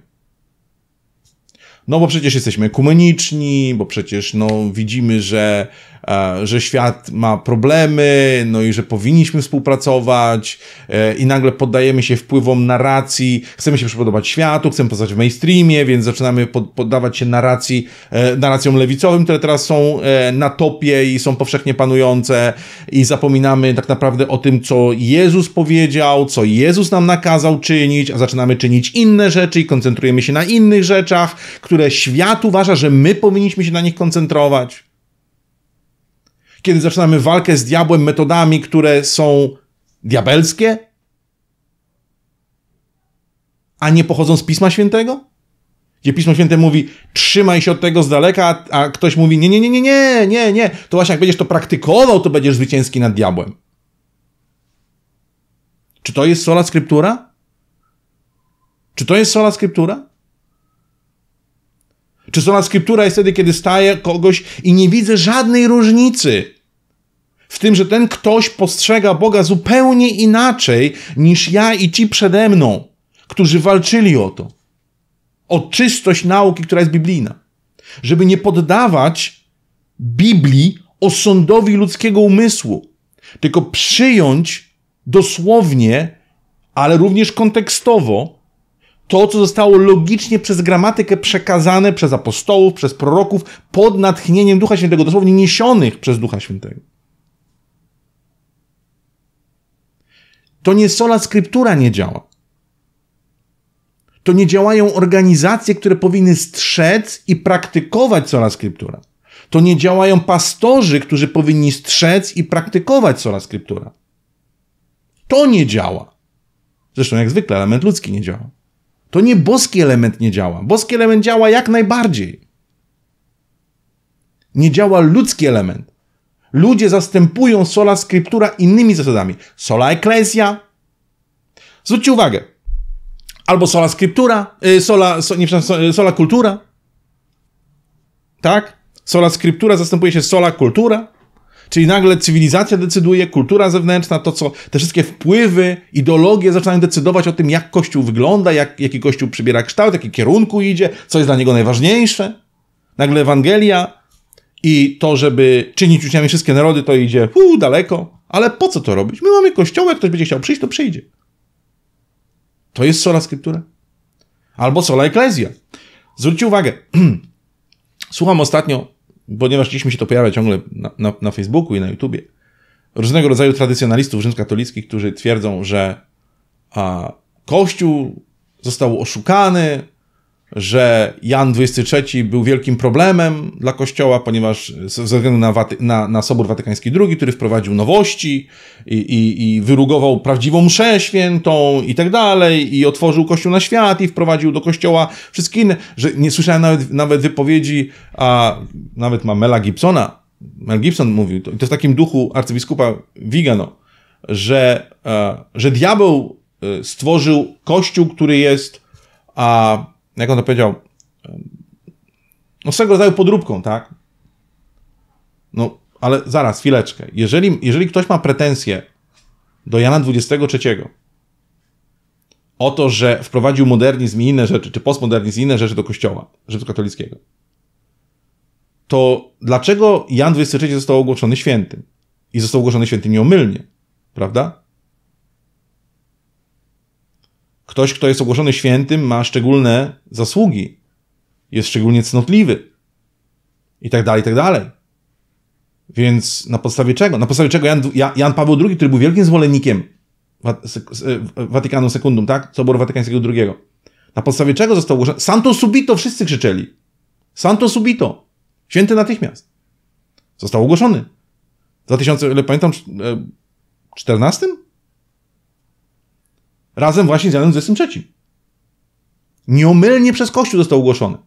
No bo przecież jesteśmy ekumeniczni, bo przecież no, widzimy, że E, że świat ma problemy, no i że powinniśmy współpracować e, i nagle poddajemy się wpływom narracji, chcemy się przypodobać światu, chcemy pozostać w mainstreamie, więc zaczynamy poddawać się narracji, e, narracjom lewicowym, które teraz są na topie i są powszechnie panujące i zapominamy tak naprawdę o tym, co Jezus powiedział, co Jezus nam nakazał czynić, a zaczynamy czynić inne rzeczy i koncentrujemy się na innych rzeczach, które świat uważa, że my powinniśmy się na nich koncentrować kiedy zaczynamy walkę z diabłem metodami, które są diabelskie, a nie pochodzą z Pisma Świętego? Gdzie Pismo Święte mówi, trzymaj się od tego z daleka, a ktoś mówi, nie, nie, nie, nie, nie, nie, nie. To właśnie jak będziesz to praktykował, to będziesz zwycięski nad diabłem. Czy to jest sola skryptura? Czy to jest sola skryptura? Czy sola skryptura jest wtedy, kiedy staję kogoś i nie widzę żadnej różnicy w tym, że ten ktoś postrzega Boga zupełnie inaczej niż ja i ci przede mną, którzy walczyli o to. O czystość nauki, która jest biblijna. Żeby nie poddawać Biblii osądowi ludzkiego umysłu, tylko przyjąć dosłownie, ale również kontekstowo to, co zostało logicznie przez gramatykę przekazane przez apostołów, przez proroków pod natchnieniem Ducha Świętego, dosłownie niesionych przez Ducha Świętego. To nie sola skryptura nie działa. To nie działają organizacje, które powinny strzec i praktykować sola skryptura. To nie działają pastorzy, którzy powinni strzec i praktykować sola skryptura. To nie działa. Zresztą jak zwykle element ludzki nie działa. To nie boski element nie działa. Boski element działa jak najbardziej. Nie działa ludzki element ludzie zastępują sola scriptura innymi zasadami. Sola ecclesia. Zwróćcie uwagę. Albo sola scriptura, y, sola, so, nie, y, sola kultura. Tak? Sola scriptura zastępuje się sola kultura. Czyli nagle cywilizacja decyduje, kultura zewnętrzna, to co, te wszystkie wpływy, ideologie zaczynają decydować o tym, jak Kościół wygląda, jak, jaki Kościół przybiera kształt, jaki kierunku idzie, co jest dla niego najważniejsze. Nagle Ewangelia i to, żeby czynić uczniami wszystkie narody, to idzie uu, daleko. Ale po co to robić? My mamy kościoły, jak ktoś będzie chciał przyjść, to przyjdzie. To jest sola scriptura. Albo sola eklezja. Zwróćcie uwagę. Słucham ostatnio, ponieważ dziś mi się to pojawia ciągle na, na, na Facebooku i na YouTubie, różnego rodzaju tradycjonalistów rzymskatolickich, którzy twierdzą, że a, Kościół został oszukany, że Jan XXIII był wielkim problemem dla Kościoła, ponieważ ze względu na, Waty- na, na Sobór Watykański II, który wprowadził nowości i, i, i wyrugował prawdziwą mszę świętą i tak dalej, i otworzył Kościół na świat i wprowadził do Kościoła wszystkie inne, że nie słyszałem nawet, nawet wypowiedzi, a nawet ma Mela Gibsona, Mel Gibson mówił, to, to w takim duchu arcybiskupa Vigano, że, e, że diabeł e, stworzył Kościół, który jest a jak on to powiedział, no swego rodzaju podróbką, tak? No, ale zaraz, chwileczkę. Jeżeli, jeżeli ktoś ma pretensje do Jana 23 o to, że wprowadził modernizm i inne rzeczy, czy postmodernizm i inne rzeczy do kościoła rzymskokatolickiego, to dlaczego Jan 23 został ogłoszony świętym? I został ogłoszony świętym nieomylnie, prawda? Ktoś, kto jest ogłoszony świętym, ma szczególne zasługi, jest szczególnie cnotliwy i tak dalej, i tak dalej. Więc na podstawie czego? Na podstawie czego Jan, Jan Paweł II, który był wielkim zwolennikiem e, Watykanu Sekundum, tak? Soboru Watykańskiego II. Na podstawie czego został ogłoszony? Santo subito wszyscy krzyczeli. Santo subito. Święty natychmiast. Został ogłoszony. W 2000, ile pamiętam, 14? E, Razem właśnie z Janem 23. Nieomylnie przez Kościół został ogłoszony.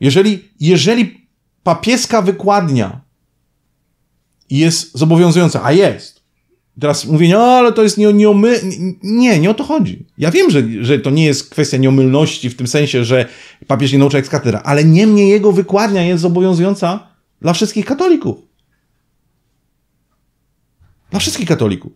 Jeżeli, jeżeli papieska wykładnia jest zobowiązująca, a jest, teraz mówię, no ale to jest nie, Nie, nie o to chodzi. Ja wiem, że, że to nie jest kwestia nieomylności w tym sensie, że papież nie naucza ekskatera, ale niemniej jego wykładnia jest zobowiązująca dla wszystkich katolików. Dla wszystkich katolików.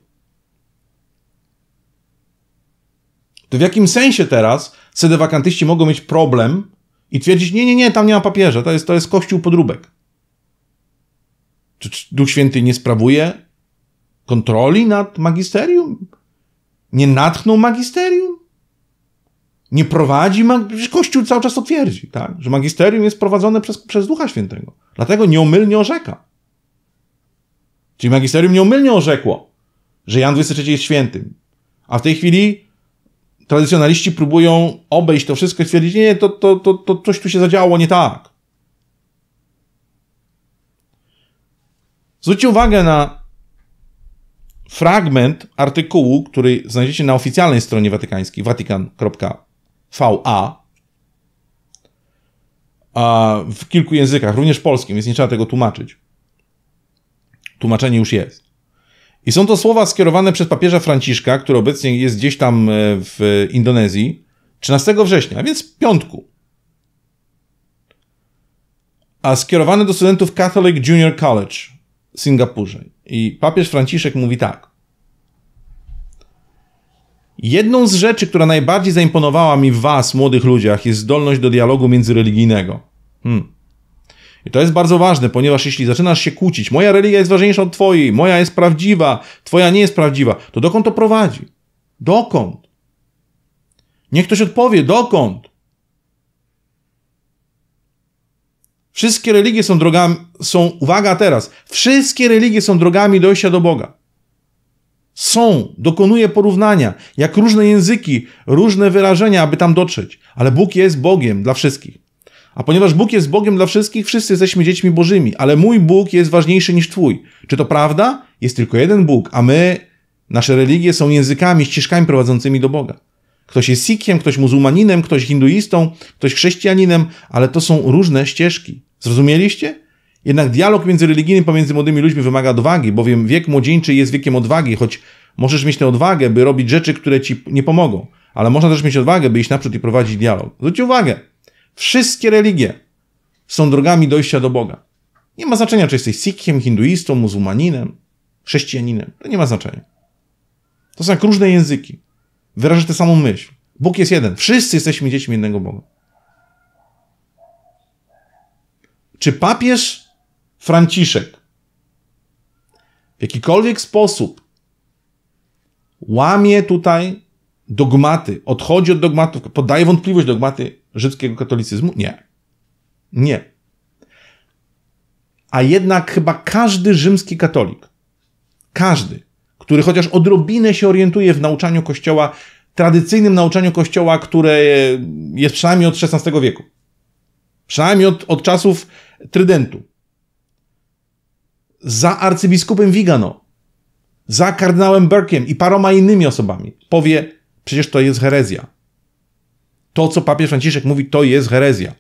To w jakim sensie teraz sedewakantyści mogą mieć problem i twierdzić, nie, nie, nie, tam nie ma papieża, to jest, to jest kościół podróbek. Czy Duch Święty nie sprawuje kontroli nad magisterium? Nie natchnął magisterium? Nie prowadzi, Kościół cały czas to twierdzi, tak? że magisterium jest prowadzone przez, przez Ducha Świętego. Dlatego nieomylnie orzeka. Czyli magisterium nieomylnie orzekło, że Jan XXIII jest świętym. A w tej chwili tradycjonaliści próbują obejść to wszystko i stwierdzić, nie, to, to, to, to coś tu się zadziało nie tak. Zwróćcie uwagę na fragment artykułu, który znajdziecie na oficjalnej stronie watykańskiej, watykan.va w kilku językach, również polskim, więc nie trzeba tego tłumaczyć. Tłumaczenie już jest. I są to słowa skierowane przez papieża Franciszka, który obecnie jest gdzieś tam e, w Indonezji, 13 września, a więc piątku. A skierowane do studentów Catholic Junior College w Singapurze. I papież Franciszek mówi tak. Jedną z rzeczy, która najbardziej zaimponowała mi w was, młodych ludziach, jest zdolność do dialogu międzyreligijnego. Hmm. I to jest bardzo ważne, ponieważ jeśli zaczynasz się kłócić, moja religia jest ważniejsza od twojej, moja jest prawdziwa, twoja nie jest prawdziwa, to dokąd to prowadzi? Dokąd? Niech ktoś odpowie, dokąd? Wszystkie religie są drogami, są, uwaga teraz, wszystkie religie są drogami dojścia do Boga. Są, dokonuje porównania, jak różne języki, różne wyrażenia, aby tam dotrzeć, ale Bóg jest Bogiem dla wszystkich. A ponieważ Bóg jest Bogiem dla wszystkich, wszyscy jesteśmy dziećmi Bożymi, ale mój Bóg jest ważniejszy niż Twój. Czy to prawda? Jest tylko jeden Bóg, a my, nasze religie są językami, ścieżkami prowadzącymi do Boga. Ktoś jest Sikiem, ktoś muzułmaninem, ktoś hinduistą, ktoś chrześcijaninem, ale to są różne ścieżki. Zrozumieliście? Jednak dialog międzyreligijny pomiędzy młodymi ludźmi wymaga odwagi, bowiem wiek młodzieńczy jest wiekiem odwagi, choć możesz mieć tę odwagę, by robić rzeczy, które ci nie pomogą, ale można też mieć odwagę, by iść naprzód i prowadzić dialog. Zwróćcie uwagę, Wszystkie religie są drogami dojścia do Boga. Nie ma znaczenia, czy jesteś Sikhiem, hinduistą, muzułmaninem, chrześcijaninem. To nie ma znaczenia. To są jak różne języki. Wyraża tę samą myśl. Bóg jest jeden. Wszyscy jesteśmy dziećmi jednego Boga. Czy papież Franciszek w jakikolwiek sposób łamie tutaj dogmaty, odchodzi od dogmatów, podaje wątpliwość dogmaty żydowskiego katolicyzmu? Nie. Nie. A jednak chyba każdy rzymski katolik, każdy, który chociaż odrobinę się orientuje w nauczaniu Kościoła, tradycyjnym nauczaniu Kościoła, które jest przynajmniej od XVI wieku, przynajmniej od, od czasów Trydentu, za arcybiskupem Vigano, za kardynałem Burkiem i paroma innymi osobami, powie, przecież to jest herezja to, co papież Franciszek mówi, to jest herezja.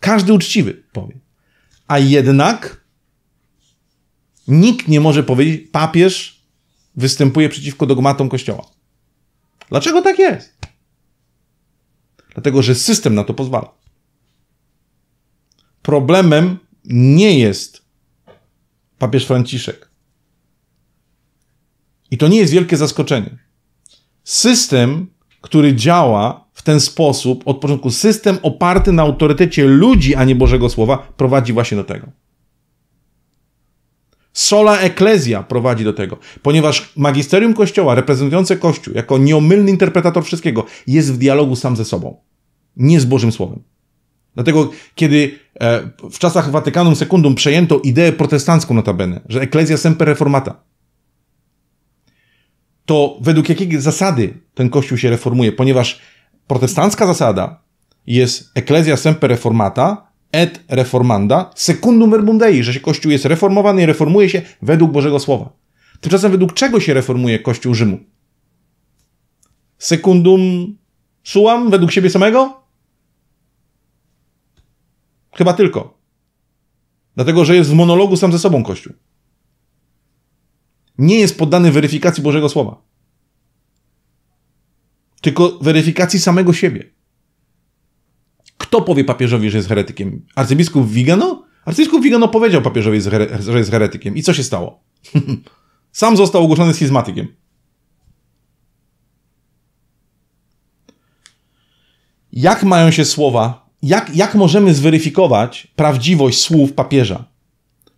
Każdy uczciwy powie. A jednak nikt nie może powiedzieć, papież występuje przeciwko dogmatom Kościoła. Dlaczego tak jest? Dlatego, że system na to pozwala. Problemem nie jest papież Franciszek. I to nie jest wielkie zaskoczenie system, który działa w ten sposób od początku, system oparty na autorytecie ludzi, a nie Bożego Słowa, prowadzi właśnie do tego. Sola Ecclesia prowadzi do tego, ponieważ magisterium Kościoła, reprezentujące Kościół jako nieomylny interpretator wszystkiego, jest w dialogu sam ze sobą, nie z Bożym Słowem. Dlatego, kiedy e, w czasach Watykanum Sekundum przejęto ideę protestancką notabene, że Ecclesia semper reformata, to według jakiej zasady ten kościół się reformuje? Ponieważ protestancka zasada jest ecclesia semper reformata et reformanda secundum verbum dei, że się kościół jest reformowany i reformuje się według Bożego Słowa. Tymczasem według czego się reformuje kościół Rzymu? Secundum suam według siebie samego? Chyba tylko. Dlatego, że jest w monologu sam ze sobą Kościół. Nie jest poddany weryfikacji Bożego Słowa tylko weryfikacji samego siebie. Kto powie papieżowi, że jest heretykiem? Arcybiskup Vigano? Arcybiskup Vigano powiedział papieżowi, że jest heretykiem. I co się stało? Sam został ogłoszony schizmatykiem. Jak mają się słowa, jak, jak możemy zweryfikować prawdziwość słów papieża?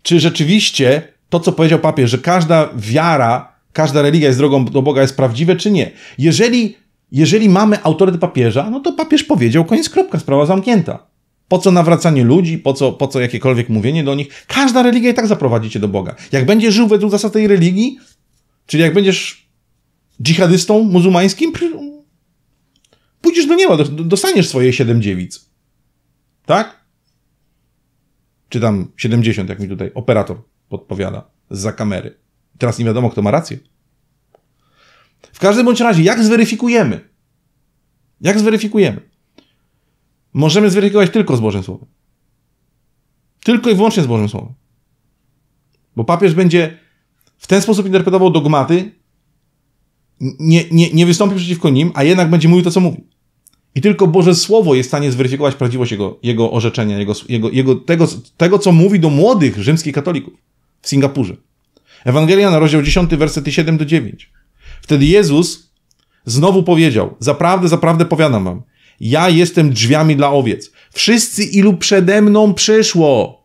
Czy rzeczywiście to, co powiedział papież, że każda wiara, każda religia jest drogą do Boga, jest prawdziwe, czy nie? Jeżeli jeżeli mamy autorytet papieża, no to papież powiedział koniec kropka, sprawa zamknięta. Po co nawracanie ludzi, po co, po co jakiekolwiek mówienie do nich? Każda religia i tak zaprowadzi cię do Boga. Jak będziesz żył według zasad tej religii, czyli jak będziesz dżihadystą muzułmańskim, pójdziesz do nieba, dostaniesz swoje siedem dziewic. Tak? Czy tam 70, jak mi tutaj operator podpowiada za kamery. Teraz nie wiadomo, kto ma rację. W każdym bądź razie, jak zweryfikujemy? Jak zweryfikujemy? Możemy zweryfikować tylko z Bożym Słowem. Tylko i wyłącznie z Bożym Słowem. Bo papież będzie w ten sposób interpretował dogmaty, nie, nie, nie wystąpi przeciwko nim, a jednak będzie mówił to, co mówi. I tylko Boże Słowo jest w stanie zweryfikować prawdziwość jego, jego orzeczenia, jego, jego, jego, tego, tego, co mówi do młodych rzymskich katolików w Singapurze. Ewangelia na rozdział 10, wersety 7 do 9. Wtedy Jezus znowu powiedział: Zaprawdę, zaprawdę powiadam wam, ja jestem drzwiami dla owiec. Wszyscy, ilu przede mną przyszło,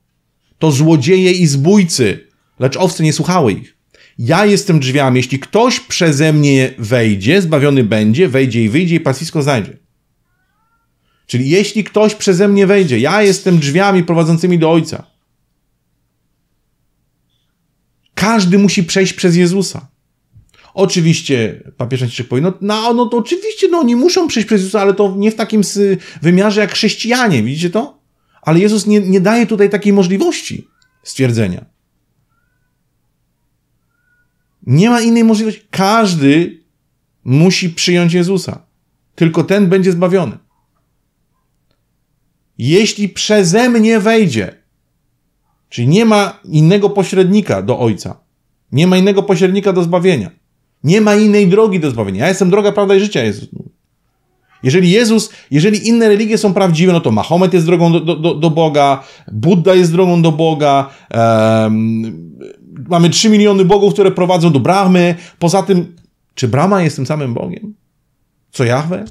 to złodzieje i zbójcy, lecz owce nie słuchały ich. Ja jestem drzwiami, jeśli ktoś przeze mnie wejdzie, zbawiony będzie, wejdzie i wyjdzie i paswisko znajdzie. Czyli jeśli ktoś przeze mnie wejdzie, ja jestem drzwiami prowadzącymi do Ojca. Każdy musi przejść przez Jezusa. Oczywiście papież Franciszek powie, no, no, no to oczywiście, no oni muszą przejść przez Jezusa, ale to nie w takim wymiarze jak chrześcijanie, widzicie to? Ale Jezus nie, nie daje tutaj takiej możliwości stwierdzenia. Nie ma innej możliwości. Każdy musi przyjąć Jezusa. Tylko ten będzie zbawiony. Jeśli przeze mnie wejdzie, czyli nie ma innego pośrednika do Ojca, nie ma innego pośrednika do zbawienia. Nie ma innej drogi do zbawienia. Ja jestem droga, prawda i życia, Jezus Jeżeli Jezus, jeżeli inne religie są prawdziwe, no to Mahomet jest drogą do, do, do Boga, Buddha jest drogą do Boga, um, mamy 3 miliony bogów, które prowadzą do Brahmy. Poza tym, czy Brahma jest tym samym Bogiem? Co Jahwe?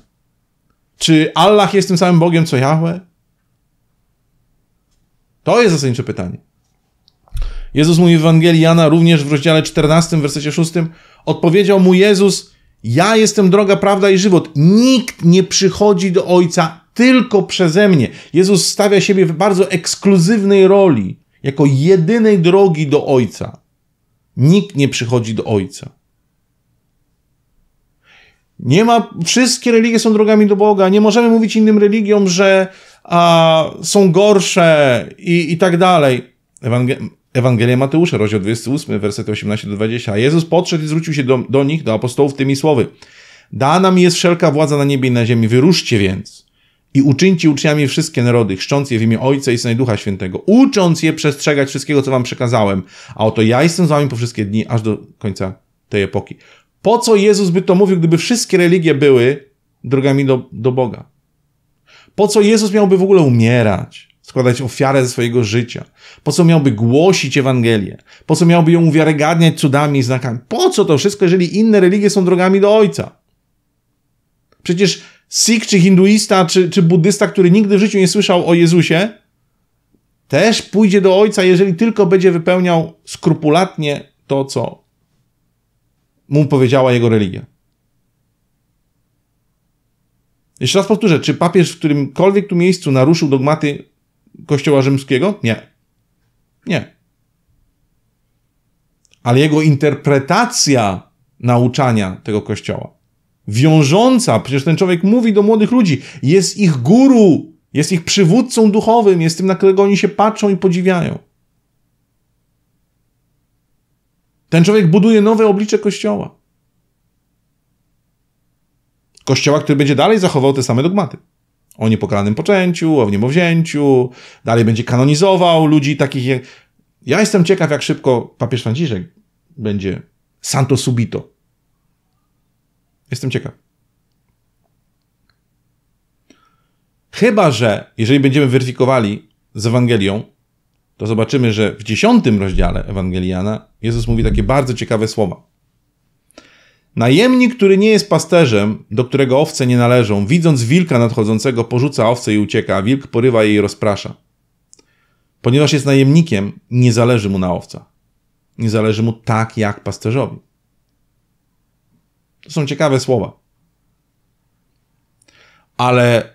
Czy Allah jest tym samym Bogiem, co Jahwe? To jest zasadnicze pytanie. Jezus mówi w Ewangelii Jana również w rozdziale 14, wersecie 6, odpowiedział mu Jezus, ja jestem droga, prawda i żywot. Nikt nie przychodzi do Ojca tylko przeze mnie. Jezus stawia siebie w bardzo ekskluzywnej roli, jako jedynej drogi do Ojca. Nikt nie przychodzi do Ojca. Nie ma, wszystkie religie są drogami do Boga. Nie możemy mówić innym religiom, że a, są gorsze i, i tak dalej. Ewangel- Ewangelia Mateusza, rozdział 28, wersety 18 do 20. A Jezus podszedł i zwrócił się do, do nich, do apostołów, tymi słowy. Dana mi jest wszelka władza na niebie i na ziemi. Wyruszcie więc i uczyńcie uczniami wszystkie narody, chrzcząc je w imię Ojca i Syna i Ducha Świętego, ucząc je przestrzegać wszystkiego, co wam przekazałem. A oto ja jestem z wami po wszystkie dni, aż do końca tej epoki. Po co Jezus by to mówił, gdyby wszystkie religie były drogami do, do Boga? Po co Jezus miałby w ogóle umierać? składać ofiarę ze swojego życia? Po co miałby głosić Ewangelię? Po co miałby ją uwiarygadniać cudami i znakami? Po co to wszystko, jeżeli inne religie są drogami do Ojca? Przecież Sikh, czy hinduista, czy, czy buddysta, który nigdy w życiu nie słyszał o Jezusie, też pójdzie do Ojca, jeżeli tylko będzie wypełniał skrupulatnie to, co mu powiedziała jego religia. Jeszcze raz powtórzę, czy papież w którymkolwiek tu miejscu naruszył dogmaty Kościoła rzymskiego? Nie. Nie. Ale jego interpretacja nauczania tego Kościoła, wiążąca, przecież ten człowiek mówi do młodych ludzi, jest ich guru, jest ich przywódcą duchowym, jest tym, na którego oni się patrzą i podziwiają. Ten człowiek buduje nowe oblicze Kościoła. Kościoła, który będzie dalej zachował te same dogmaty o niepokalanym poczęciu, o wniemowzięciu, dalej będzie kanonizował ludzi takich jak... Ja jestem ciekaw, jak szybko papież Franciszek będzie santo subito. Jestem ciekaw. Chyba, że jeżeli będziemy weryfikowali z Ewangelią, to zobaczymy, że w dziesiątym rozdziale Ewangeliana Jezus mówi takie bardzo ciekawe słowa. Najemnik, który nie jest pasterzem, do którego owce nie należą, widząc wilka nadchodzącego, porzuca owce i ucieka, a wilk porywa je i rozprasza. Ponieważ jest najemnikiem, nie zależy mu na owca. Nie zależy mu tak jak pasterzowi. To są ciekawe słowa. Ale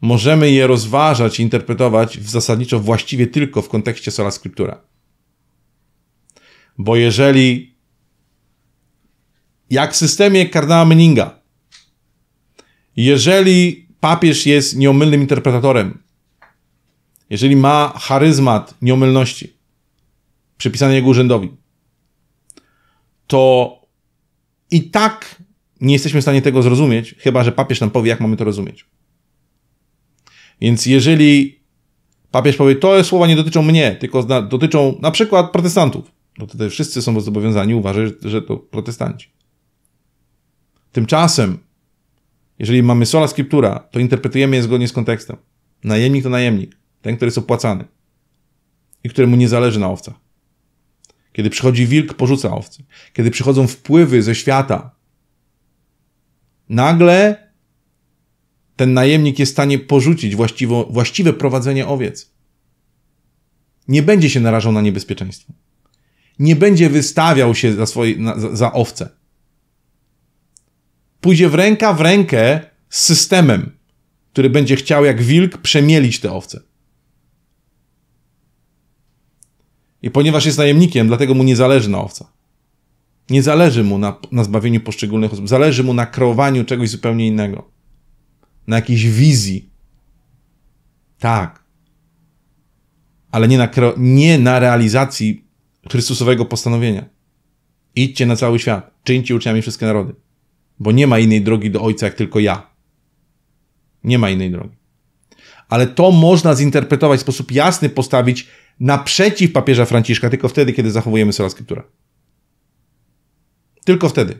możemy je rozważać i interpretować w zasadniczo właściwie tylko w kontekście sola scriptura. Bo jeżeli jak w systemie kardynała Meninga. Jeżeli papież jest nieomylnym interpretatorem, jeżeli ma charyzmat nieomylności przypisany jego urzędowi, to i tak nie jesteśmy w stanie tego zrozumieć, chyba że papież nam powie, jak mamy to rozumieć. Więc jeżeli papież powie, to słowa nie dotyczą mnie, tylko dotyczą na przykład protestantów, no to wtedy wszyscy są zobowiązani uważać, że to protestanci. Tymczasem, jeżeli mamy sola scriptura, to interpretujemy je zgodnie z kontekstem. Najemnik to najemnik, ten, który jest opłacany i któremu nie zależy na owcach. Kiedy przychodzi wilk, porzuca owce. Kiedy przychodzą wpływy ze świata, nagle ten najemnik jest w stanie porzucić właściwo, właściwe prowadzenie owiec. Nie będzie się narażał na niebezpieczeństwo. Nie będzie wystawiał się za, swoje, na, za, za owce pójdzie w ręka w rękę z systemem, który będzie chciał jak wilk przemielić te owce. I ponieważ jest najemnikiem, dlatego mu nie zależy na owca. Nie zależy mu na, na zbawieniu poszczególnych osób, zależy mu na kreowaniu czegoś zupełnie innego, na jakiejś wizji. Tak, ale nie na, nie na realizacji Chrystusowego postanowienia. Idźcie na cały świat, czyńcie uczniami wszystkie narody bo nie ma innej drogi do Ojca jak tylko ja. Nie ma innej drogi. Ale to można zinterpretować w sposób jasny, postawić naprzeciw papieża Franciszka tylko wtedy, kiedy zachowujemy sola scriptura. Tylko wtedy.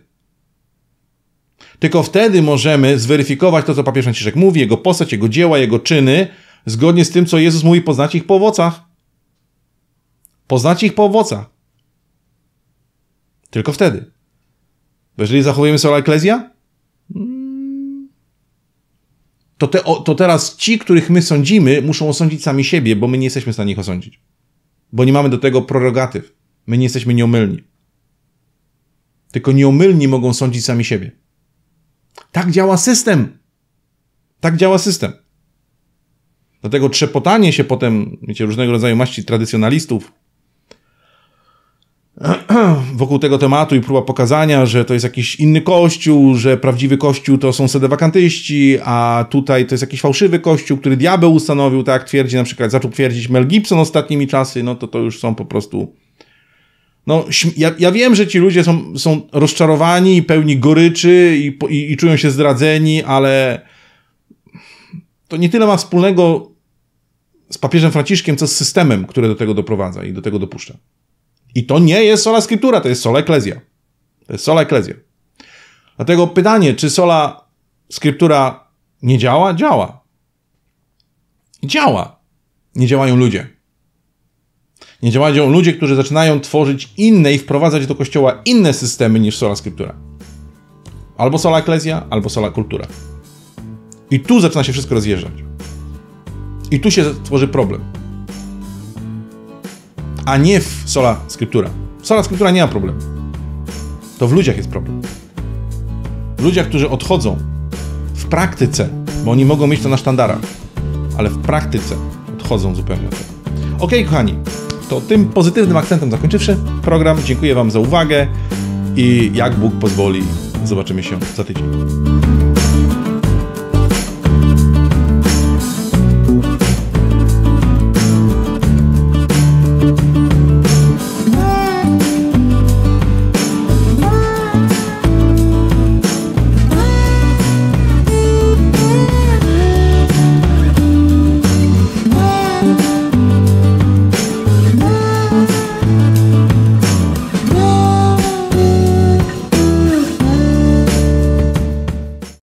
Tylko wtedy możemy zweryfikować to, co papież Franciszek mówi, jego postać, jego dzieła, jego czyny, zgodnie z tym, co Jezus mówi, poznacie ich po owocach. Poznacie ich po owocach. Tylko wtedy. Bo jeżeli zachowujemy sola ecclesia, mm. to, te, to teraz ci, których my sądzimy, muszą osądzić sami siebie, bo my nie jesteśmy w stanie ich osądzić. Bo nie mamy do tego prorogatyw. My nie jesteśmy nieomylni. Tylko nieomylni mogą sądzić sami siebie. Tak działa system. Tak działa system. Dlatego trzepotanie się potem, wiecie, różnego rodzaju maści tradycjonalistów, wokół tego tematu i próba pokazania, że to jest jakiś inny kościół, że prawdziwy kościół to są sedewakantyści, a tutaj to jest jakiś fałszywy kościół, który diabeł ustanowił, tak twierdzi na przykład, zaczął twierdzić Mel Gibson ostatnimi czasy, no to to już są po prostu... No, ja, ja wiem, że ci ludzie są, są rozczarowani i pełni goryczy i, i, i czują się zdradzeni, ale to nie tyle ma wspólnego z papieżem Franciszkiem, co z systemem, który do tego doprowadza i do tego dopuszcza. I to nie jest sola scriptura, to jest sola eklezja. To jest sola eklezja. Dlatego pytanie, czy sola scriptura nie działa? Działa. Działa. Nie działają ludzie. Nie działają ludzie, którzy zaczynają tworzyć inne i wprowadzać do kościoła inne systemy niż sola scriptura. Albo sola eklezja, albo sola kultura. I tu zaczyna się wszystko rozjeżdżać. I tu się tworzy problem a nie w sola skryptura. Sola skryptura nie ma problemu. To w ludziach jest problem. W ludziach, którzy odchodzą w praktyce, bo oni mogą mieć to na sztandarach, ale w praktyce odchodzą zupełnie od tego. Ok, kochani, to tym pozytywnym akcentem zakończywszy program, dziękuję Wam za uwagę i jak Bóg pozwoli, zobaczymy się za tydzień.